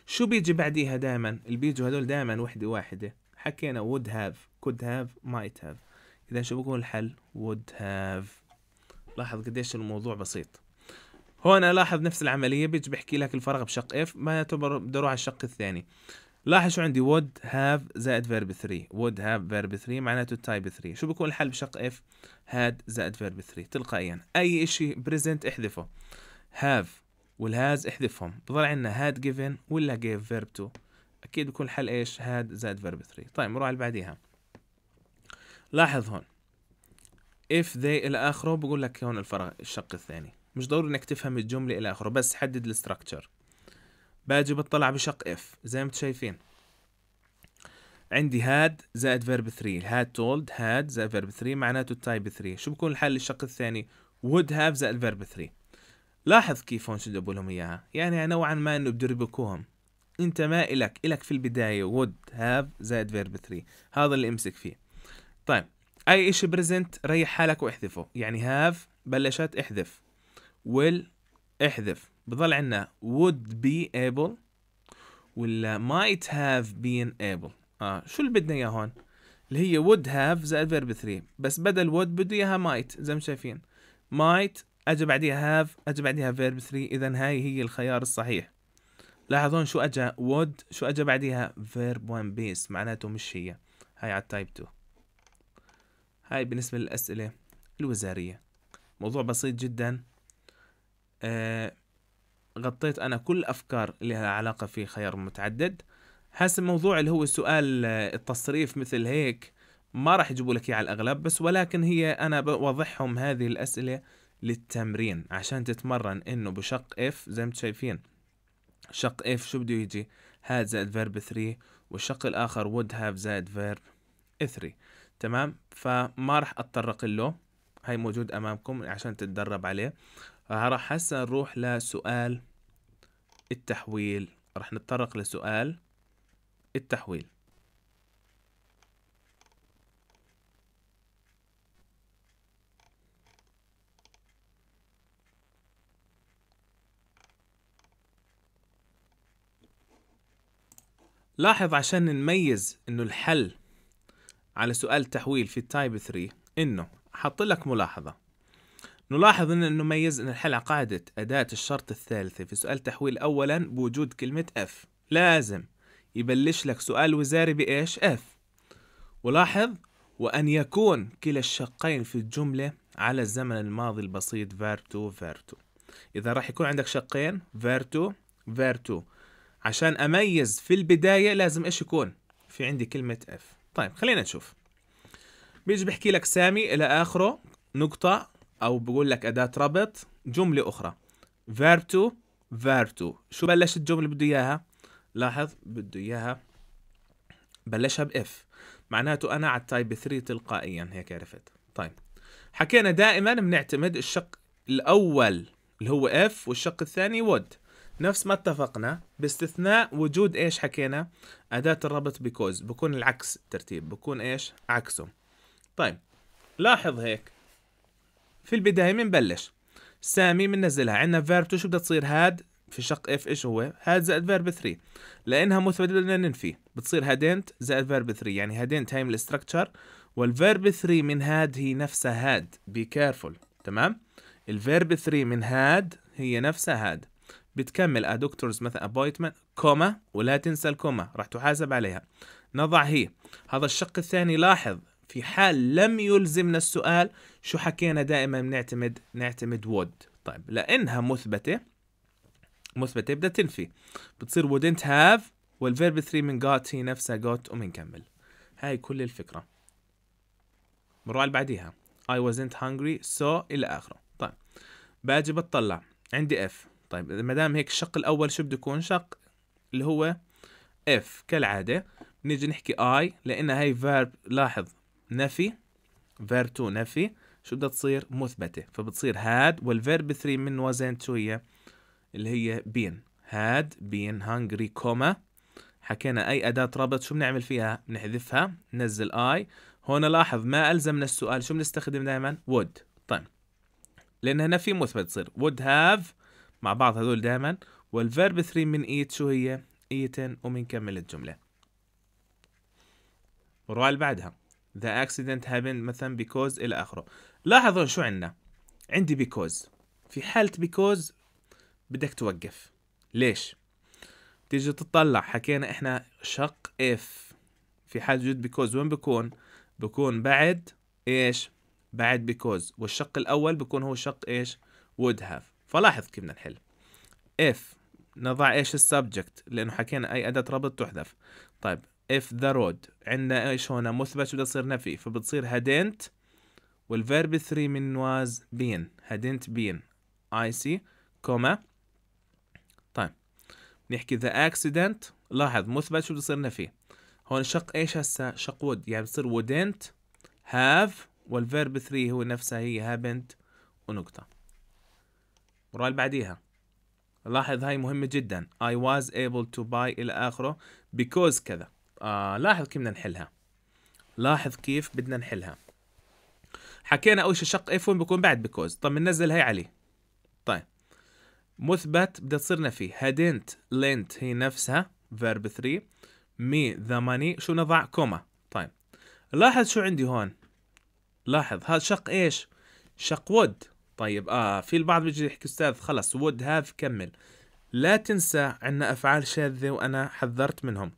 شو بيجي بعديها دائما اللي بيجوا هدول دائما وحده واحده حكينا would have could have might have اذا شو بكون الحل would have لاحظ قديش الموضوع بسيط هون لاحظ نفس العملية بيجي بحكي لك الفراغ بشق اف ما بده اروح على الشق الثاني لاحظ شو عندي would have زائد verb 3 would have verb 3 معناته type 3 شو بيكون الحل بشق if had زائد verb 3 تلقائيا أي إشي present احذفه have has احذفهم بضل عندنا had given ولا gave verb 2 أكيد بيكون الحل إيش had زائد verb 3 طيب نروح على اللي بعديها لاحظ هون if they إلى آخره بقول لك هون الفراغ الشق الثاني مش ضروري إنك تفهم الجملة إلى آخره بس حدد structure باجي بطلع بشق اف زي ما شايفين عندي هاد زائد فيرب 3 هاد تولد هاد زائد فيرب 3 معناته تايب 3 شو بكون الحل للشق الثاني would have زائد فيرب 3 لاحظ كيف هون شو جابوا لهم اياها يعني نوعا ما انه بده يربكوهم انت ما الك الك في البدايه would have زائد فيرب 3 هذا اللي امسك فيه طيب اي اشي بريزنت ريح حالك واحذفه يعني have بلشت احذف will احذف بظل عندنا would be able ولا might have been able اه شو اللي بدنا اياه هون اللي هي would have زائد verb 3 بس بدل would بده اياها might زي ما شايفين might اجى بعديها have اجى بعديها verb 3 اذا هاي هي الخيار الصحيح لاحظون شو اجى would شو اجى بعديها verb 1 base معناته مش هي هاي على type 2 هاي بالنسبة للأسئلة الوزارية موضوع بسيط جدا آه غطيت انا كل افكار اللي لها علاقه في خيار متعدد حاسس الموضوع اللي هو سؤال آه، التصريف مثل هيك ما راح يجيبوا لك اياه على الاغلب بس ولكن هي انا بوضحهم هذه الاسئله للتمرين عشان تتمرن انه بشق اف زي ما انتم شايفين شق اف شو بده يجي هاد زائد فيرب 3 والشق الاخر would have زائد فيرب 3 تمام فما راح اتطرق له هاي موجود امامكم عشان تتدرب عليه راح هسه نروح لسؤال التحويل راح نتطرق لسؤال التحويل لاحظ عشان نميز انه الحل على سؤال التحويل في تايب 3 انه حط لك ملاحظه نلاحظ أن نميز أن الحل قاعدة أداة الشرط الثالثة في سؤال تحويل أولا بوجود كلمة F لازم يبلش لك سؤال وزاري بإيش F ولاحظ وأن يكون كلا الشقين في الجملة على الزمن الماضي البسيط فارتو فارتو إذا راح يكون عندك شقين فارتو فارتو عشان أميز في البداية لازم إيش يكون في عندي كلمة F طيب خلينا نشوف بيجي بحكي لك سامي إلى آخره نقطة او بقول لك اداه ربط جمله اخرى verb to verb to شو بلشت الجمله اللي بده اياها لاحظ بده اياها بلشها باف معناته انا على التايب 3 تلقائيا هيك عرفت طيب حكينا دائما بنعتمد الشق الاول اللي هو اف والشق الثاني would نفس ما اتفقنا باستثناء وجود ايش حكينا اداه الربط بكوز بكون العكس الترتيب بكون ايش عكسه طيب لاحظ هيك في البداية بنبلش سامي بننزلها عندنا فيرب 2 شو بدها تصير هاد في شق اف ايش هو هاد زائد فيرب 3 لانها مثبتة بدنا ننفي بتصير هادنت زائد فيرب 3 يعني هادنت هاي من الاستراكشر والفيرب 3 من هاد هي نفسها هاد بي كيرفول تمام الفيرب 3 من هاد هي نفسها هاد بتكمل ا دكتورز مثلا ابوينتمنت كوما ولا تنسى الكوما راح تحاسب عليها نضع هي هذا الشق الثاني لاحظ في حال لم يلزمنا السؤال شو حكينا دائما بنعتمد نعتمد would طيب لانها مثبته مثبته بدها تنفي بتصير wouldn't have والفيرب 3 من got هي نفسها got وبنكمل هاي كل الفكره بنروح على بعديها I wasn't hungry so الى اخره طيب باجي بتطلع عندي F طيب ما دام هيك الشق الاول شو بده يكون شق اللي هو F كالعاده نيجي نحكي I لان هاي فيرب لاحظ نفي verb 2 نفي شو بدها تصير مثبتة فبتصير هاد والفيرب 3 من وزن شو هي اللي هي بين هاد بين هانجري كوما حكينا أي أداة ربط شو بنعمل فيها بنحذفها ننزل I هون لاحظ ما ألزمنا السؤال شو بنستخدم دائما would طيب لأنها نفي مثبت تصير would have مع بعض هذول دائما والفيرب 3 من ايت شو هي ايتن وبنكمل الجملة ونروح اللي بعدها the accident happened مثلا because إلى آخره لاحظوا شو عندنا عندي because في حالة because بدك توقف ليش تيجي تطلع حكينا إحنا شق if في حال وجود because وين بكون بكون بعد إيش بعد because والشق الأول بكون هو شق إيش would have فلاحظ كيف بدنا نحل if نضع إيش السبجكت لأنه حكينا أي أداة ربط تحذف طيب if the road عندنا ايش هنا مثبت بده يصير نفي فبتصير hadn't والفيرب 3 من was been hadn't been I see كوما طيب نحكي the accident لاحظ مثبت شو يصير نفي هون شق ايش هسه شق would يعني بصير wouldn't have والفيرب 3 هو نفسها هي haven't ونقطة المرة اللي بعديها لاحظ هاي مهمة جدا I was able to buy إلى آخره because كذا آه لاحظ كيف بدنا نحلها لاحظ كيف بدنا نحلها حكينا اول شيء شق اف وين بيكون بعد بكوز طب بننزل هي عليه طيب مثبت بدها تصير نفي هدنت لنت هي نفسها فيرب 3 مي ذا ماني شو نضع كوما طيب لاحظ شو عندي هون لاحظ هذا شق ايش شق وود طيب اه في البعض بيجي يحكي استاذ خلص وود هاف كمل لا تنسى عندنا افعال شاذه وانا حذرت منهم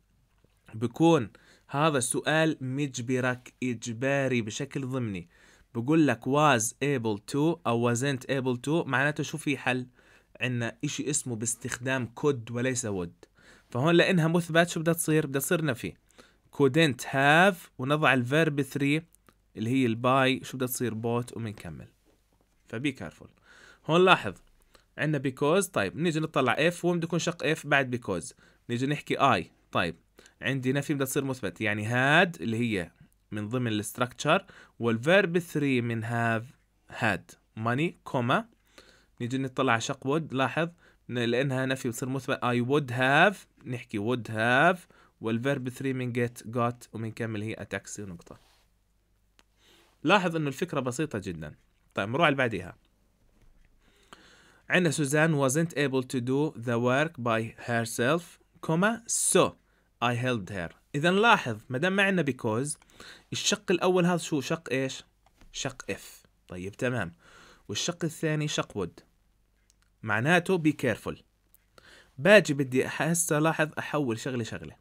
بكون هذا السؤال مجبرك إجباري بشكل ضمني بقول لك was able to أو wasn't able to معناته شو في حل عندنا إشي اسمه باستخدام could وليس would فهون لأنها مثبت شو بدها تصير بدها تصير نفي couldn't have ونضع الفيرب 3 اللي هي الباي شو بدها تصير بوت وبنكمل فبي كارفول هون لاحظ عندنا because طيب نيجي نطلع if وين بده يكون شق if بعد because نيجي نحكي I طيب عندي نفي بدها تصير مثبت يعني هاد اللي هي من ضمن الاستراكتشر والفيرب 3 من هاف هاد ماني كوما نيجي نطلع على شق وود لاحظ لانها نفي بتصير مثبت اي وود هاف نحكي وود هاف والفيرب 3 من جيت جوت وبنكمل هي اتاكسي نقطه لاحظ انه الفكره بسيطه جدا طيب نروح على بعديها عندنا سوزان wasn't able to do the work by herself, comma, so I helped her إذا لاحظ ما دام ما عندنا because الشق الأول هذا شو شق إيش؟ شق if طيب تمام والشق الثاني شق would معناته be careful باجي بدي هسه لاحظ أحول شغلة شغلة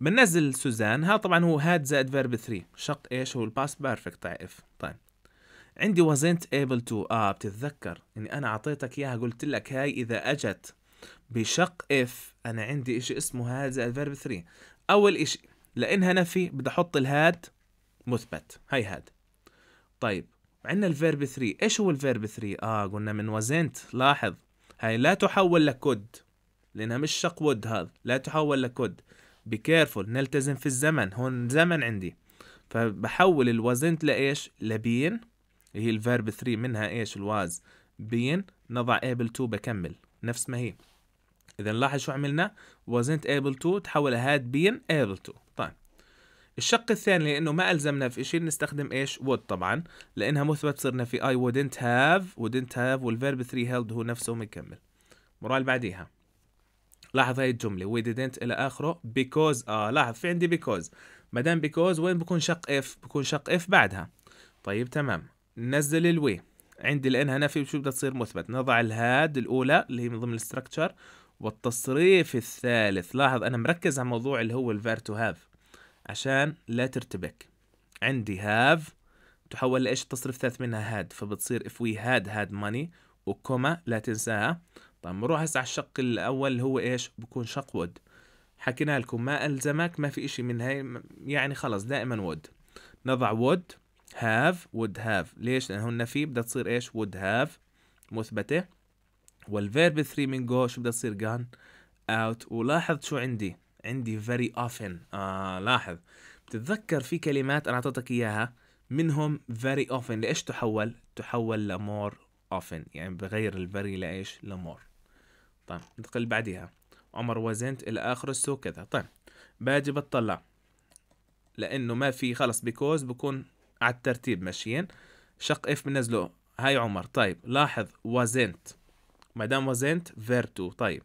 بنزل سوزان هذا طبعا هو هاد زائد فيرب 3 شق إيش هو الباست بيرفكت تاع if طيب عندي wasn't able to آه بتتذكر إني أنا أعطيتك إياها قلت لك هاي إذا أجت بشق اف انا عندي اشي اسمه هذا الفيرب 3 اول اشي لانها نفي بدي احط الهاد مثبت هي هاد طيب عندنا الفيرب 3 ايش هو الفيرب 3 اه قلنا من وزنت لاحظ هاي لا تحول لكود لانها مش شق ود هذا لا تحول لكود بكيرفول نلتزم في الزمن هون زمن عندي فبحول الوزنت لايش لبين اللي هي الفيرب 3 منها ايش الواز بين نضع ايبل 2 بكمل نفس ما هي اذا لاحظ شو عملنا wasn't able to تحول had been able to طيب الشق الثاني لانه ما الزمنا في شيء بنستخدم ايش would طبعا لانها مثبت صرنا في I wouldn't have wouldn't have والverb 3 held هو نفسه مكمل المرة اللي بعديها لاحظ هاي الجملة we didn't إلى آخره because آه لاحظ في عندي because ما دام because وين بكون شق اف بكون شق اف بعدها طيب تمام نزل الوي عندي لأنها نفي شو بدها تصير مثبت نضع الهاد الأولى اللي هي من ضمن الستركتشر والتصريف الثالث لاحظ أنا مركز على موضوع اللي هو الفير تو هاف عشان لا ترتبك عندي هاف تحول لإيش التصريف الثالث منها هاد فبتصير اف وي هاد هاد ماني وكوما لا تنساها طيب بنروح هسه على الشق الأول اللي هو إيش بكون شق ود حكينا لكم ما ألزمك ما في إشي من هاي يعني خلص دائما ود نضع ود هاف ود هاف ليش لأن هن في بدها تصير إيش ود هاف مثبتة والفيرب 3 من جو شو بدها تصير جان اوت ولاحظ شو عندي عندي very often آه لاحظ بتتذكر في كلمات انا اعطيتك اياها منهم very often لايش تحول تحول لمور often يعني بغير الفري لايش لمور طيب ننتقل بعديها عمر وزنت الى اخر السوق كذا طيب باجي بتطلع لانه ما في خلص بيكوز بكون على الترتيب ماشيين شق اف بنزله هاي عمر طيب لاحظ وزنت ما دام وزنت فيرتو طيب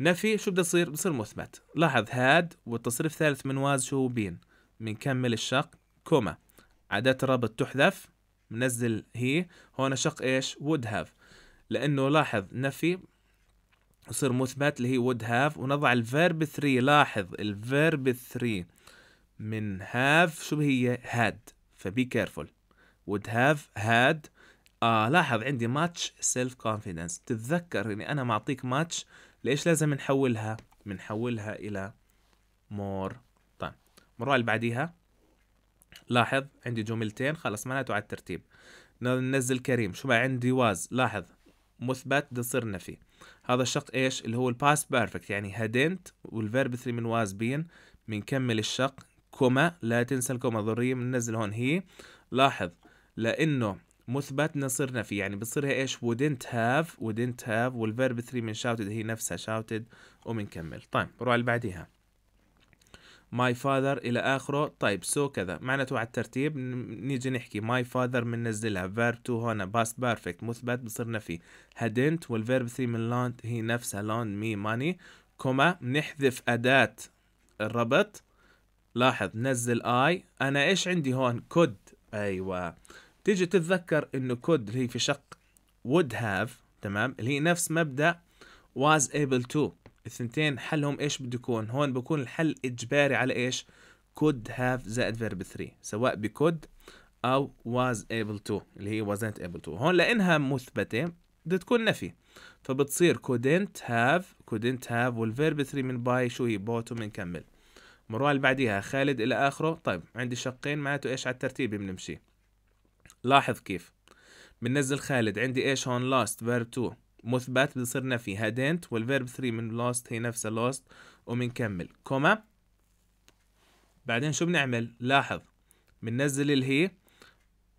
نفي شو بده يصير بصير مثبت لاحظ هاد والتصريف الثالث من واز شو بين بنكمل الشق كوما عادات الربط تحذف منزل هي هون شق ايش would have لانه لاحظ نفي يصير مثبت اللي هي would have ونضع الفيرب 3 لاحظ الفيرب 3 من have شو هي had فبي كيرفول would have had آه لاحظ عندي ماتش سيلف كونفيدنس تتذكر اني انا معطيك ماتش ليش لازم نحولها بنحولها الى مور طيب المره اللي بعديها لاحظ عندي جملتين خلص معناته على الترتيب ننزل كريم شو بقى عندي واز لاحظ مثبت بده نفي هذا الشق ايش اللي هو الباست بيرفكت يعني هدنت والفيرب 3 من واز بين بنكمل الشق كوما لا تنسى الكوما ضرورية بننزل هون هي لاحظ لانه مثبت صرنا نفي يعني بتصير ايش wouldn't have wouldn't have والفيرب 3 من shouted هي نفسها shouted وبنكمل طيب نروح اللي بعديها my father الى اخره طيب سو so كذا معناته على الترتيب نيجي نحكي my father بننزلها verb 2 هنا past perfect مثبت بصير نفي hadn't والفيرب 3 من learned هي نفسها learned me money كوما نحذف اداه الربط لاحظ نزل اي انا ايش عندي هون could ايوه تيجي تتذكر انه كود اللي هي في شق would have تمام اللي هي نفس مبدا was able to الثنتين حلهم ايش بده يكون هون بكون الحل اجباري على ايش could have زائد verb 3 سواء بكود او was able to اللي هي wasn't able to هون لانها مثبته بدها تكون نفي فبتصير couldn't have couldn't have والverb 3 من باي شو هي bought ومنكمل مروان اللي بعديها خالد الى اخره طيب عندي شقين معناته ايش على الترتيب بنمشي لاحظ كيف بننزل خالد عندي ايش هون لاست فيرب 2 مثبت بصير نفي هادنت والفيرب 3 من لاست هي نفسها لاست وبنكمل كوما بعدين شو بنعمل لاحظ بننزل هي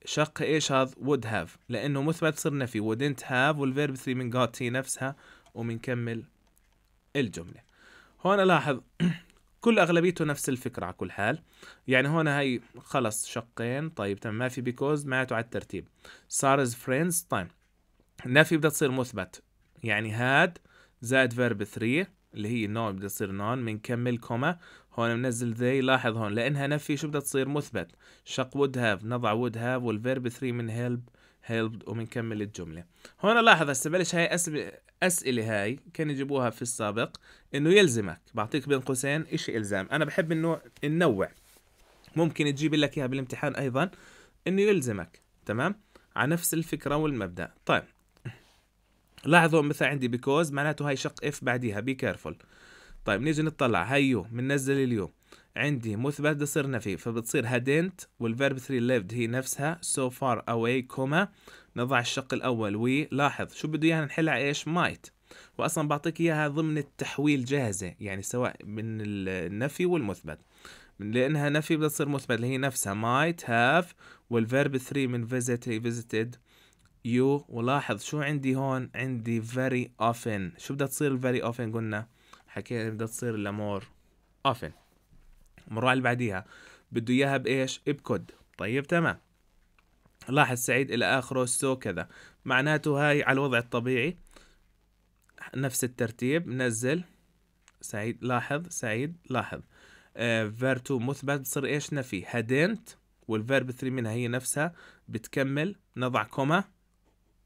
شق ايش هذا would have لانه مثبت بصير نفي wouldn't have والفيرب 3 من got هي نفسها وبنكمل الجملة هون لاحظ كل اغلبيته نفس الفكره على كل حال يعني هون هي خلص شقين طيب تمام ما في بيكوز معناته على الترتيب سارز فريندز طيب نفي بدها تصير مثبت يعني هاد زائد فيرب 3 اللي هي نون بدها تصير نون بنكمل كوما هون بنزل ذي لاحظ هون لانها نفي شو بدها تصير مثبت شق وود هاف نضع وود هاف والفيرب 3 من هيلب هيلب وبنكمل الجمله هون لاحظ هسه بلش هاي الاسئله هاي كان يجيبوها في السابق انه يلزمك بعطيك بين قوسين إشي الزام انا بحب انه ننوع ممكن تجيب لك اياها بالامتحان ايضا انه يلزمك تمام على نفس الفكره والمبدا طيب لاحظوا مثلا عندي بيكوز معناته هاي شق اف بعديها بي كيرفول طيب نيجي نطلع هاي يو بننزل اليوم عندي مثبت بصير نفي فبتصير هادنت والفيرب 3 ليفد هي نفسها so far away كوما نضع الشق الأول وي لاحظ شو بده اياها نحلها إيش might وأصلا بعطيك إياها ضمن التحويل جاهزة يعني سواء من النفي والمثبت لأنها نفي بدها تصير مثبت اللي هي نفسها might have والفيرب 3 من visit visited يو ولاحظ شو عندي هون عندي very often شو بدها تصير very often قلنا حكينا بدها تصير اوفن often على اللي بعديها بده إياها بإيش بكود طيب تمام لاحظ سعيد الى اخره سو كذا معناته هاي على الوضع الطبيعي نفس الترتيب نزل سعيد لاحظ سعيد لاحظ فير uh, 2 مثبت بصير ايش نفي هدنت والفيرب 3 منها هي نفسها بتكمل نضع كوما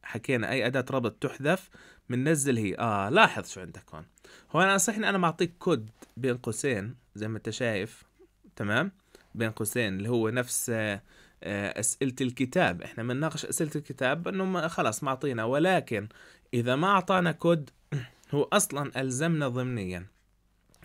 حكينا اي اداه ربط تحذف بننزل هي اه لاحظ شو عندك هون هو انا صحيح انا معطيك كود بين قوسين زي ما انت شايف تمام بين قوسين اللي هو نفس آه آه، اسئله الكتاب احنا بنناقش اسئله الكتاب انه خلاص ما اعطينا ولكن اذا ما اعطانا كود هو اصلا الزمنا ضمنيا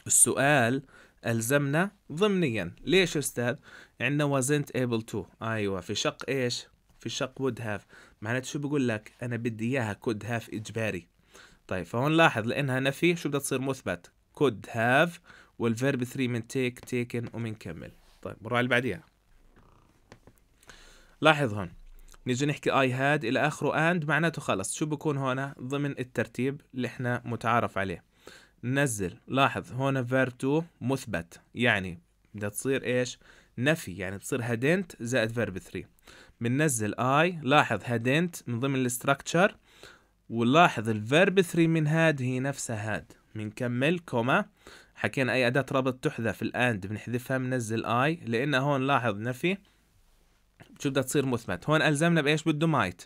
السؤال الزمنا ضمنيا ليش استاذ عندنا wasn't able to ايوه في شق ايش في شق would have معناته شو بقول لك انا بدي اياها could have اجباري طيب فهون لاحظ لانها نفي شو بدها تصير مثبت could have والفيرب 3 من take taken ومنكمل طيب نروح على اللي بعديها لاحظ هون نيجي نحكي اي هاد الى اخره اند معناته خلص شو بكون هون ضمن الترتيب اللي احنا متعارف عليه نزل لاحظ هون verb 2 مثبت يعني بدها تصير ايش نفي يعني بتصير hadn't زائد verb 3 بننزل اي لاحظ hadn't من ضمن الستراكتشر ولاحظ الفيرب 3 من هاد هي نفسها هاد بنكمل كوما حكينا اي اداه ربط تحذف الاند بنحذفها بننزل اي لان هون لاحظ نفي شو بدها تصير مثبت هون ألزمنا بإيش بده مايت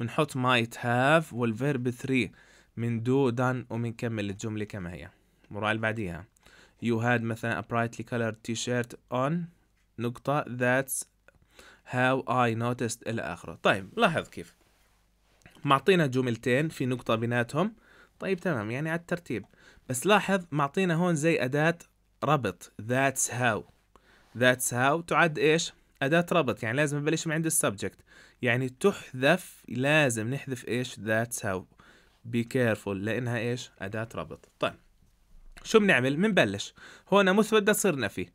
بنحط مايت هاف والفيرب 3 من دو دان وبنكمل الجملة كما هي المرة اللي بعديها you had مثلا a brightly colored t-shirt on نقطة that's how I noticed إلى آخره طيب لاحظ كيف معطينا جملتين في نقطة بيناتهم طيب تمام يعني على الترتيب بس لاحظ معطينا هون زي أداة ربط that's how that's how تعد إيش أداة ربط يعني لازم نبلش من عند السبجكت يعني تحذف لازم نحذف إيش ذاتس هاو بي كيرفول لأنها إيش أداة ربط طيب شو بنعمل بنبلش هون مثبت بدها تصير نفي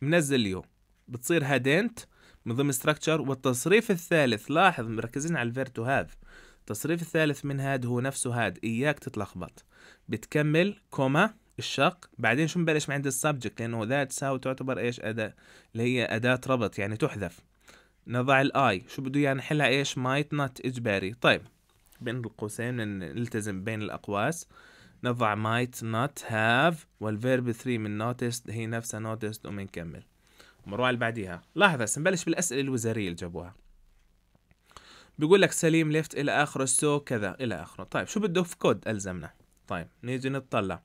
منزل اليو بتصير هادنت من ضمن ستراكشر والتصريف الثالث لاحظ مركزين على الفيرتو تو هاف التصريف الثالث من هاد هو نفسه هاد إياك تتلخبط بتكمل كوما الشق بعدين شو نبلش من عند السبجكت لانه ذات تساوي تعتبر ايش اداه اللي هي اداه ربط يعني تحذف نضع الاي شو بده يعني نحلها ايش مايت نوت اجباري طيب بين القوسين نلتزم بين الاقواس نضع might not have والفيرب 3 من noticed هي نفسها noticed ومنكمل بنروح على بعديها لحظة نبلش بالأسئلة الوزارية اللي جابوها بيقول لك سليم ليفت إلى آخره سو كذا إلى آخره طيب شو بده في كود ألزمنا طيب نيجي نتطلع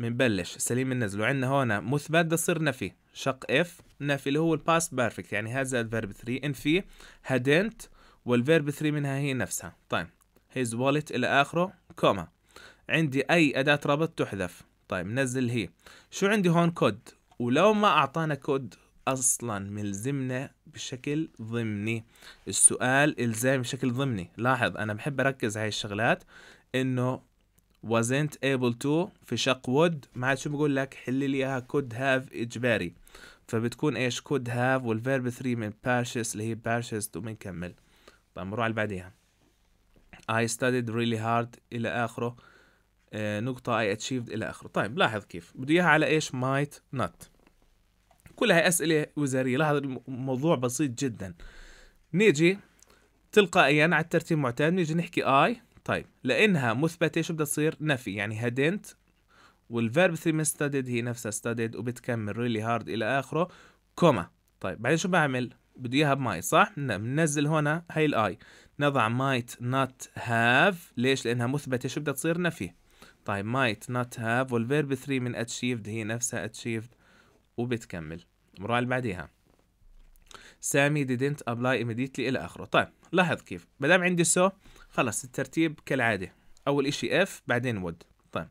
منبلش سليم النزل عندنا هون مثبت بده يصير نفي شق اف نفي اللي هو الباست بيرفكت يعني هذا الفيرب 3 ان في هدنت والفيرب 3 منها هي نفسها طيب هيز والت الى اخره كوما عندي اي اداه ربط تحذف طيب نزل هي شو عندي هون كود ولو ما اعطانا كود اصلا ملزمنا بشكل ضمني السؤال الزام بشكل ضمني لاحظ انا بحب اركز هاي الشغلات انه wasn't able to في شق would ما عاد شو بقول لك حل لي اياها could have اجباري فبتكون ايش could have والفيرب 3 من purchase اللي هي purchased وبنكمل طيب نروح على بعديها I studied really hard إلى آخره آه نقطة I achieved إلى آخره طيب لاحظ كيف بده إياها على إيش might not كلها أسئلة وزارية لاحظ الموضوع بسيط جدا نيجي تلقائيا على الترتيب المعتاد نيجي نحكي I طيب لانها مثبته شو بدها تصير نفي يعني هدنت والفيرب 3 ستادد هي نفسها ستادد وبتكمل ريلي really هارد الى اخره كوما طيب بعدين شو بعمل بدي اياها بماي صح بنزل هنا هي الاي نضع might not have ليش لانها مثبته شو بدها تصير نفي طيب might not have والفيرب 3 من achieved هي نفسها achieved وبتكمل المرة اللي بعديها سامي didn't apply immediately الى اخره طيب لاحظ كيف ما دام عندي سو so خلص الترتيب كالعاده اول اشي اف بعدين ود طيب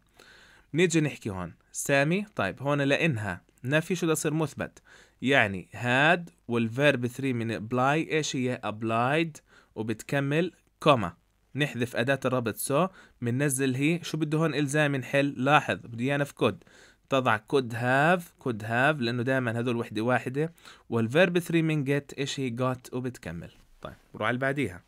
نيجي نحكي هون سامي طيب هون لانها نفي شو بده يصير مثبت يعني هاد والفيرب 3 من ابلاي ايش هي ابلايد وبتكمل كوما نحذف أداة الربط سو so. بننزل هي شو بده هون إلزام نحل لاحظ بده إيانا في كود تضع كود هاف كود هاف لأنه دائما هذول وحدة واحدة والفيرب 3 من جيت إيش هي جوت وبتكمل طيب نروح على اللي بعديها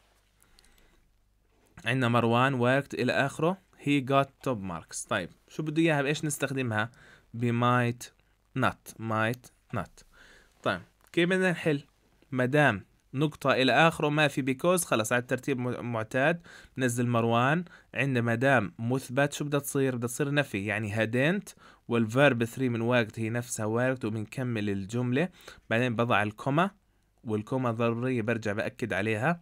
عندنا مروان worked إلى آخره he got top marks طيب شو بده إياها بإيش نستخدمها بmight not might not طيب كيف بدنا نحل مدام نقطة إلى آخره ما في بيكوز خلص على الترتيب معتاد نزل مروان عندنا مدام مثبت شو بدها تصير بدها تصير نفي يعني هدنت والفيرب 3 من وقت هي نفسها وقت وبنكمل الجملة بعدين بضع الكومة والكومة ضرورية برجع بأكد عليها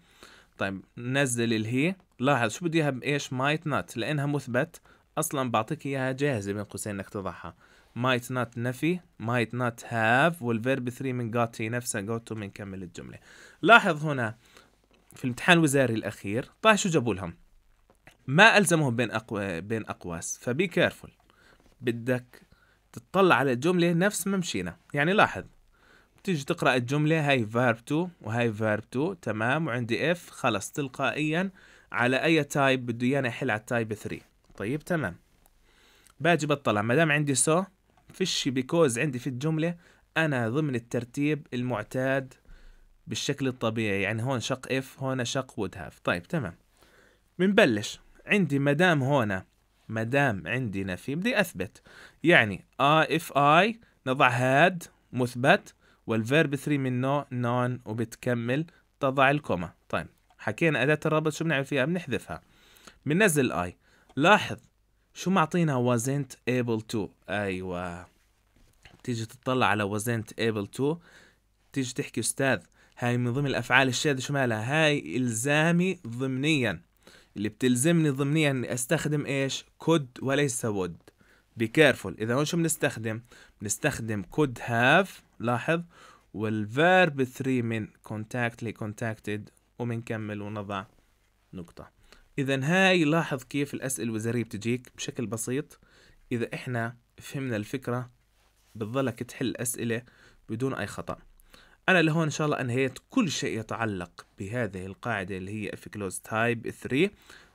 طيب نزل الهي لاحظ شو بدي اياها بايش مايت نوت لانها مثبت اصلا بعطيك اياها جاهزه بين قوسين انك تضعها مايت نوت نفي مايت نوت هاف والفيرب 3 من جوت هي نفسها جو تو بنكمل الجمله لاحظ هنا في الامتحان الوزاري الاخير طلع شو جابوا لهم ما الزمهم بين أقو... بين اقواس فبي كيرفول بدك تطلع على الجمله نفس ما مشينا يعني لاحظ تيجي تقرا الجمله هاي فيرب 2 وهاي فيرب 2 تمام وعندي اف خلص تلقائيا على اي تايب بده ايانا يحل على التايب 3 طيب تمام باجي بطلع ما دام عندي سو فيش بيكوز عندي في الجمله انا ضمن الترتيب المعتاد بالشكل الطبيعي يعني هون شق اف هون شق وود هاف طيب تمام بنبلش عندي ما دام هون ما دام عندي نفي بدي اثبت يعني اي اف اي نضع هاد مثبت والفيرب 3 منه نون وبتكمل تضع الكوما طيب حكينا أداة الرابط شو بنعمل فيها بنحذفها بننزل I لاحظ شو معطينا wasn't able to أيوة تيجي تطلع على wasn't able to تيجي تحكي أستاذ هاي من ضمن الأفعال الشاذة شو مالها هاي إلزامي ضمنيا اللي بتلزمني ضمنيا اني استخدم ايش could وليس would بي كيرفول اذا هون شو بنستخدم بنستخدم could have لاحظ والفيرب 3 من contact لي contacted وبنكمل ونضع نقطة إذا هاي لاحظ كيف الأسئلة الوزارية بتجيك بشكل بسيط إذا إحنا فهمنا الفكرة بتظلك تحل أسئلة بدون أي خطأ أنا لهون إن شاء الله أنهيت كل شيء يتعلق بهذه القاعدة اللي هي افكلوز تايب 3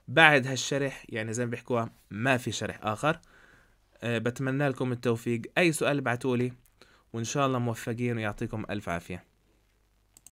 بعد هالشرح يعني زي ما بيحكوها ما في شرح آخر أه بتمنى لكم التوفيق أي سؤال بعتولي وإن شاء الله موفقين ويعطيكم ألف عافية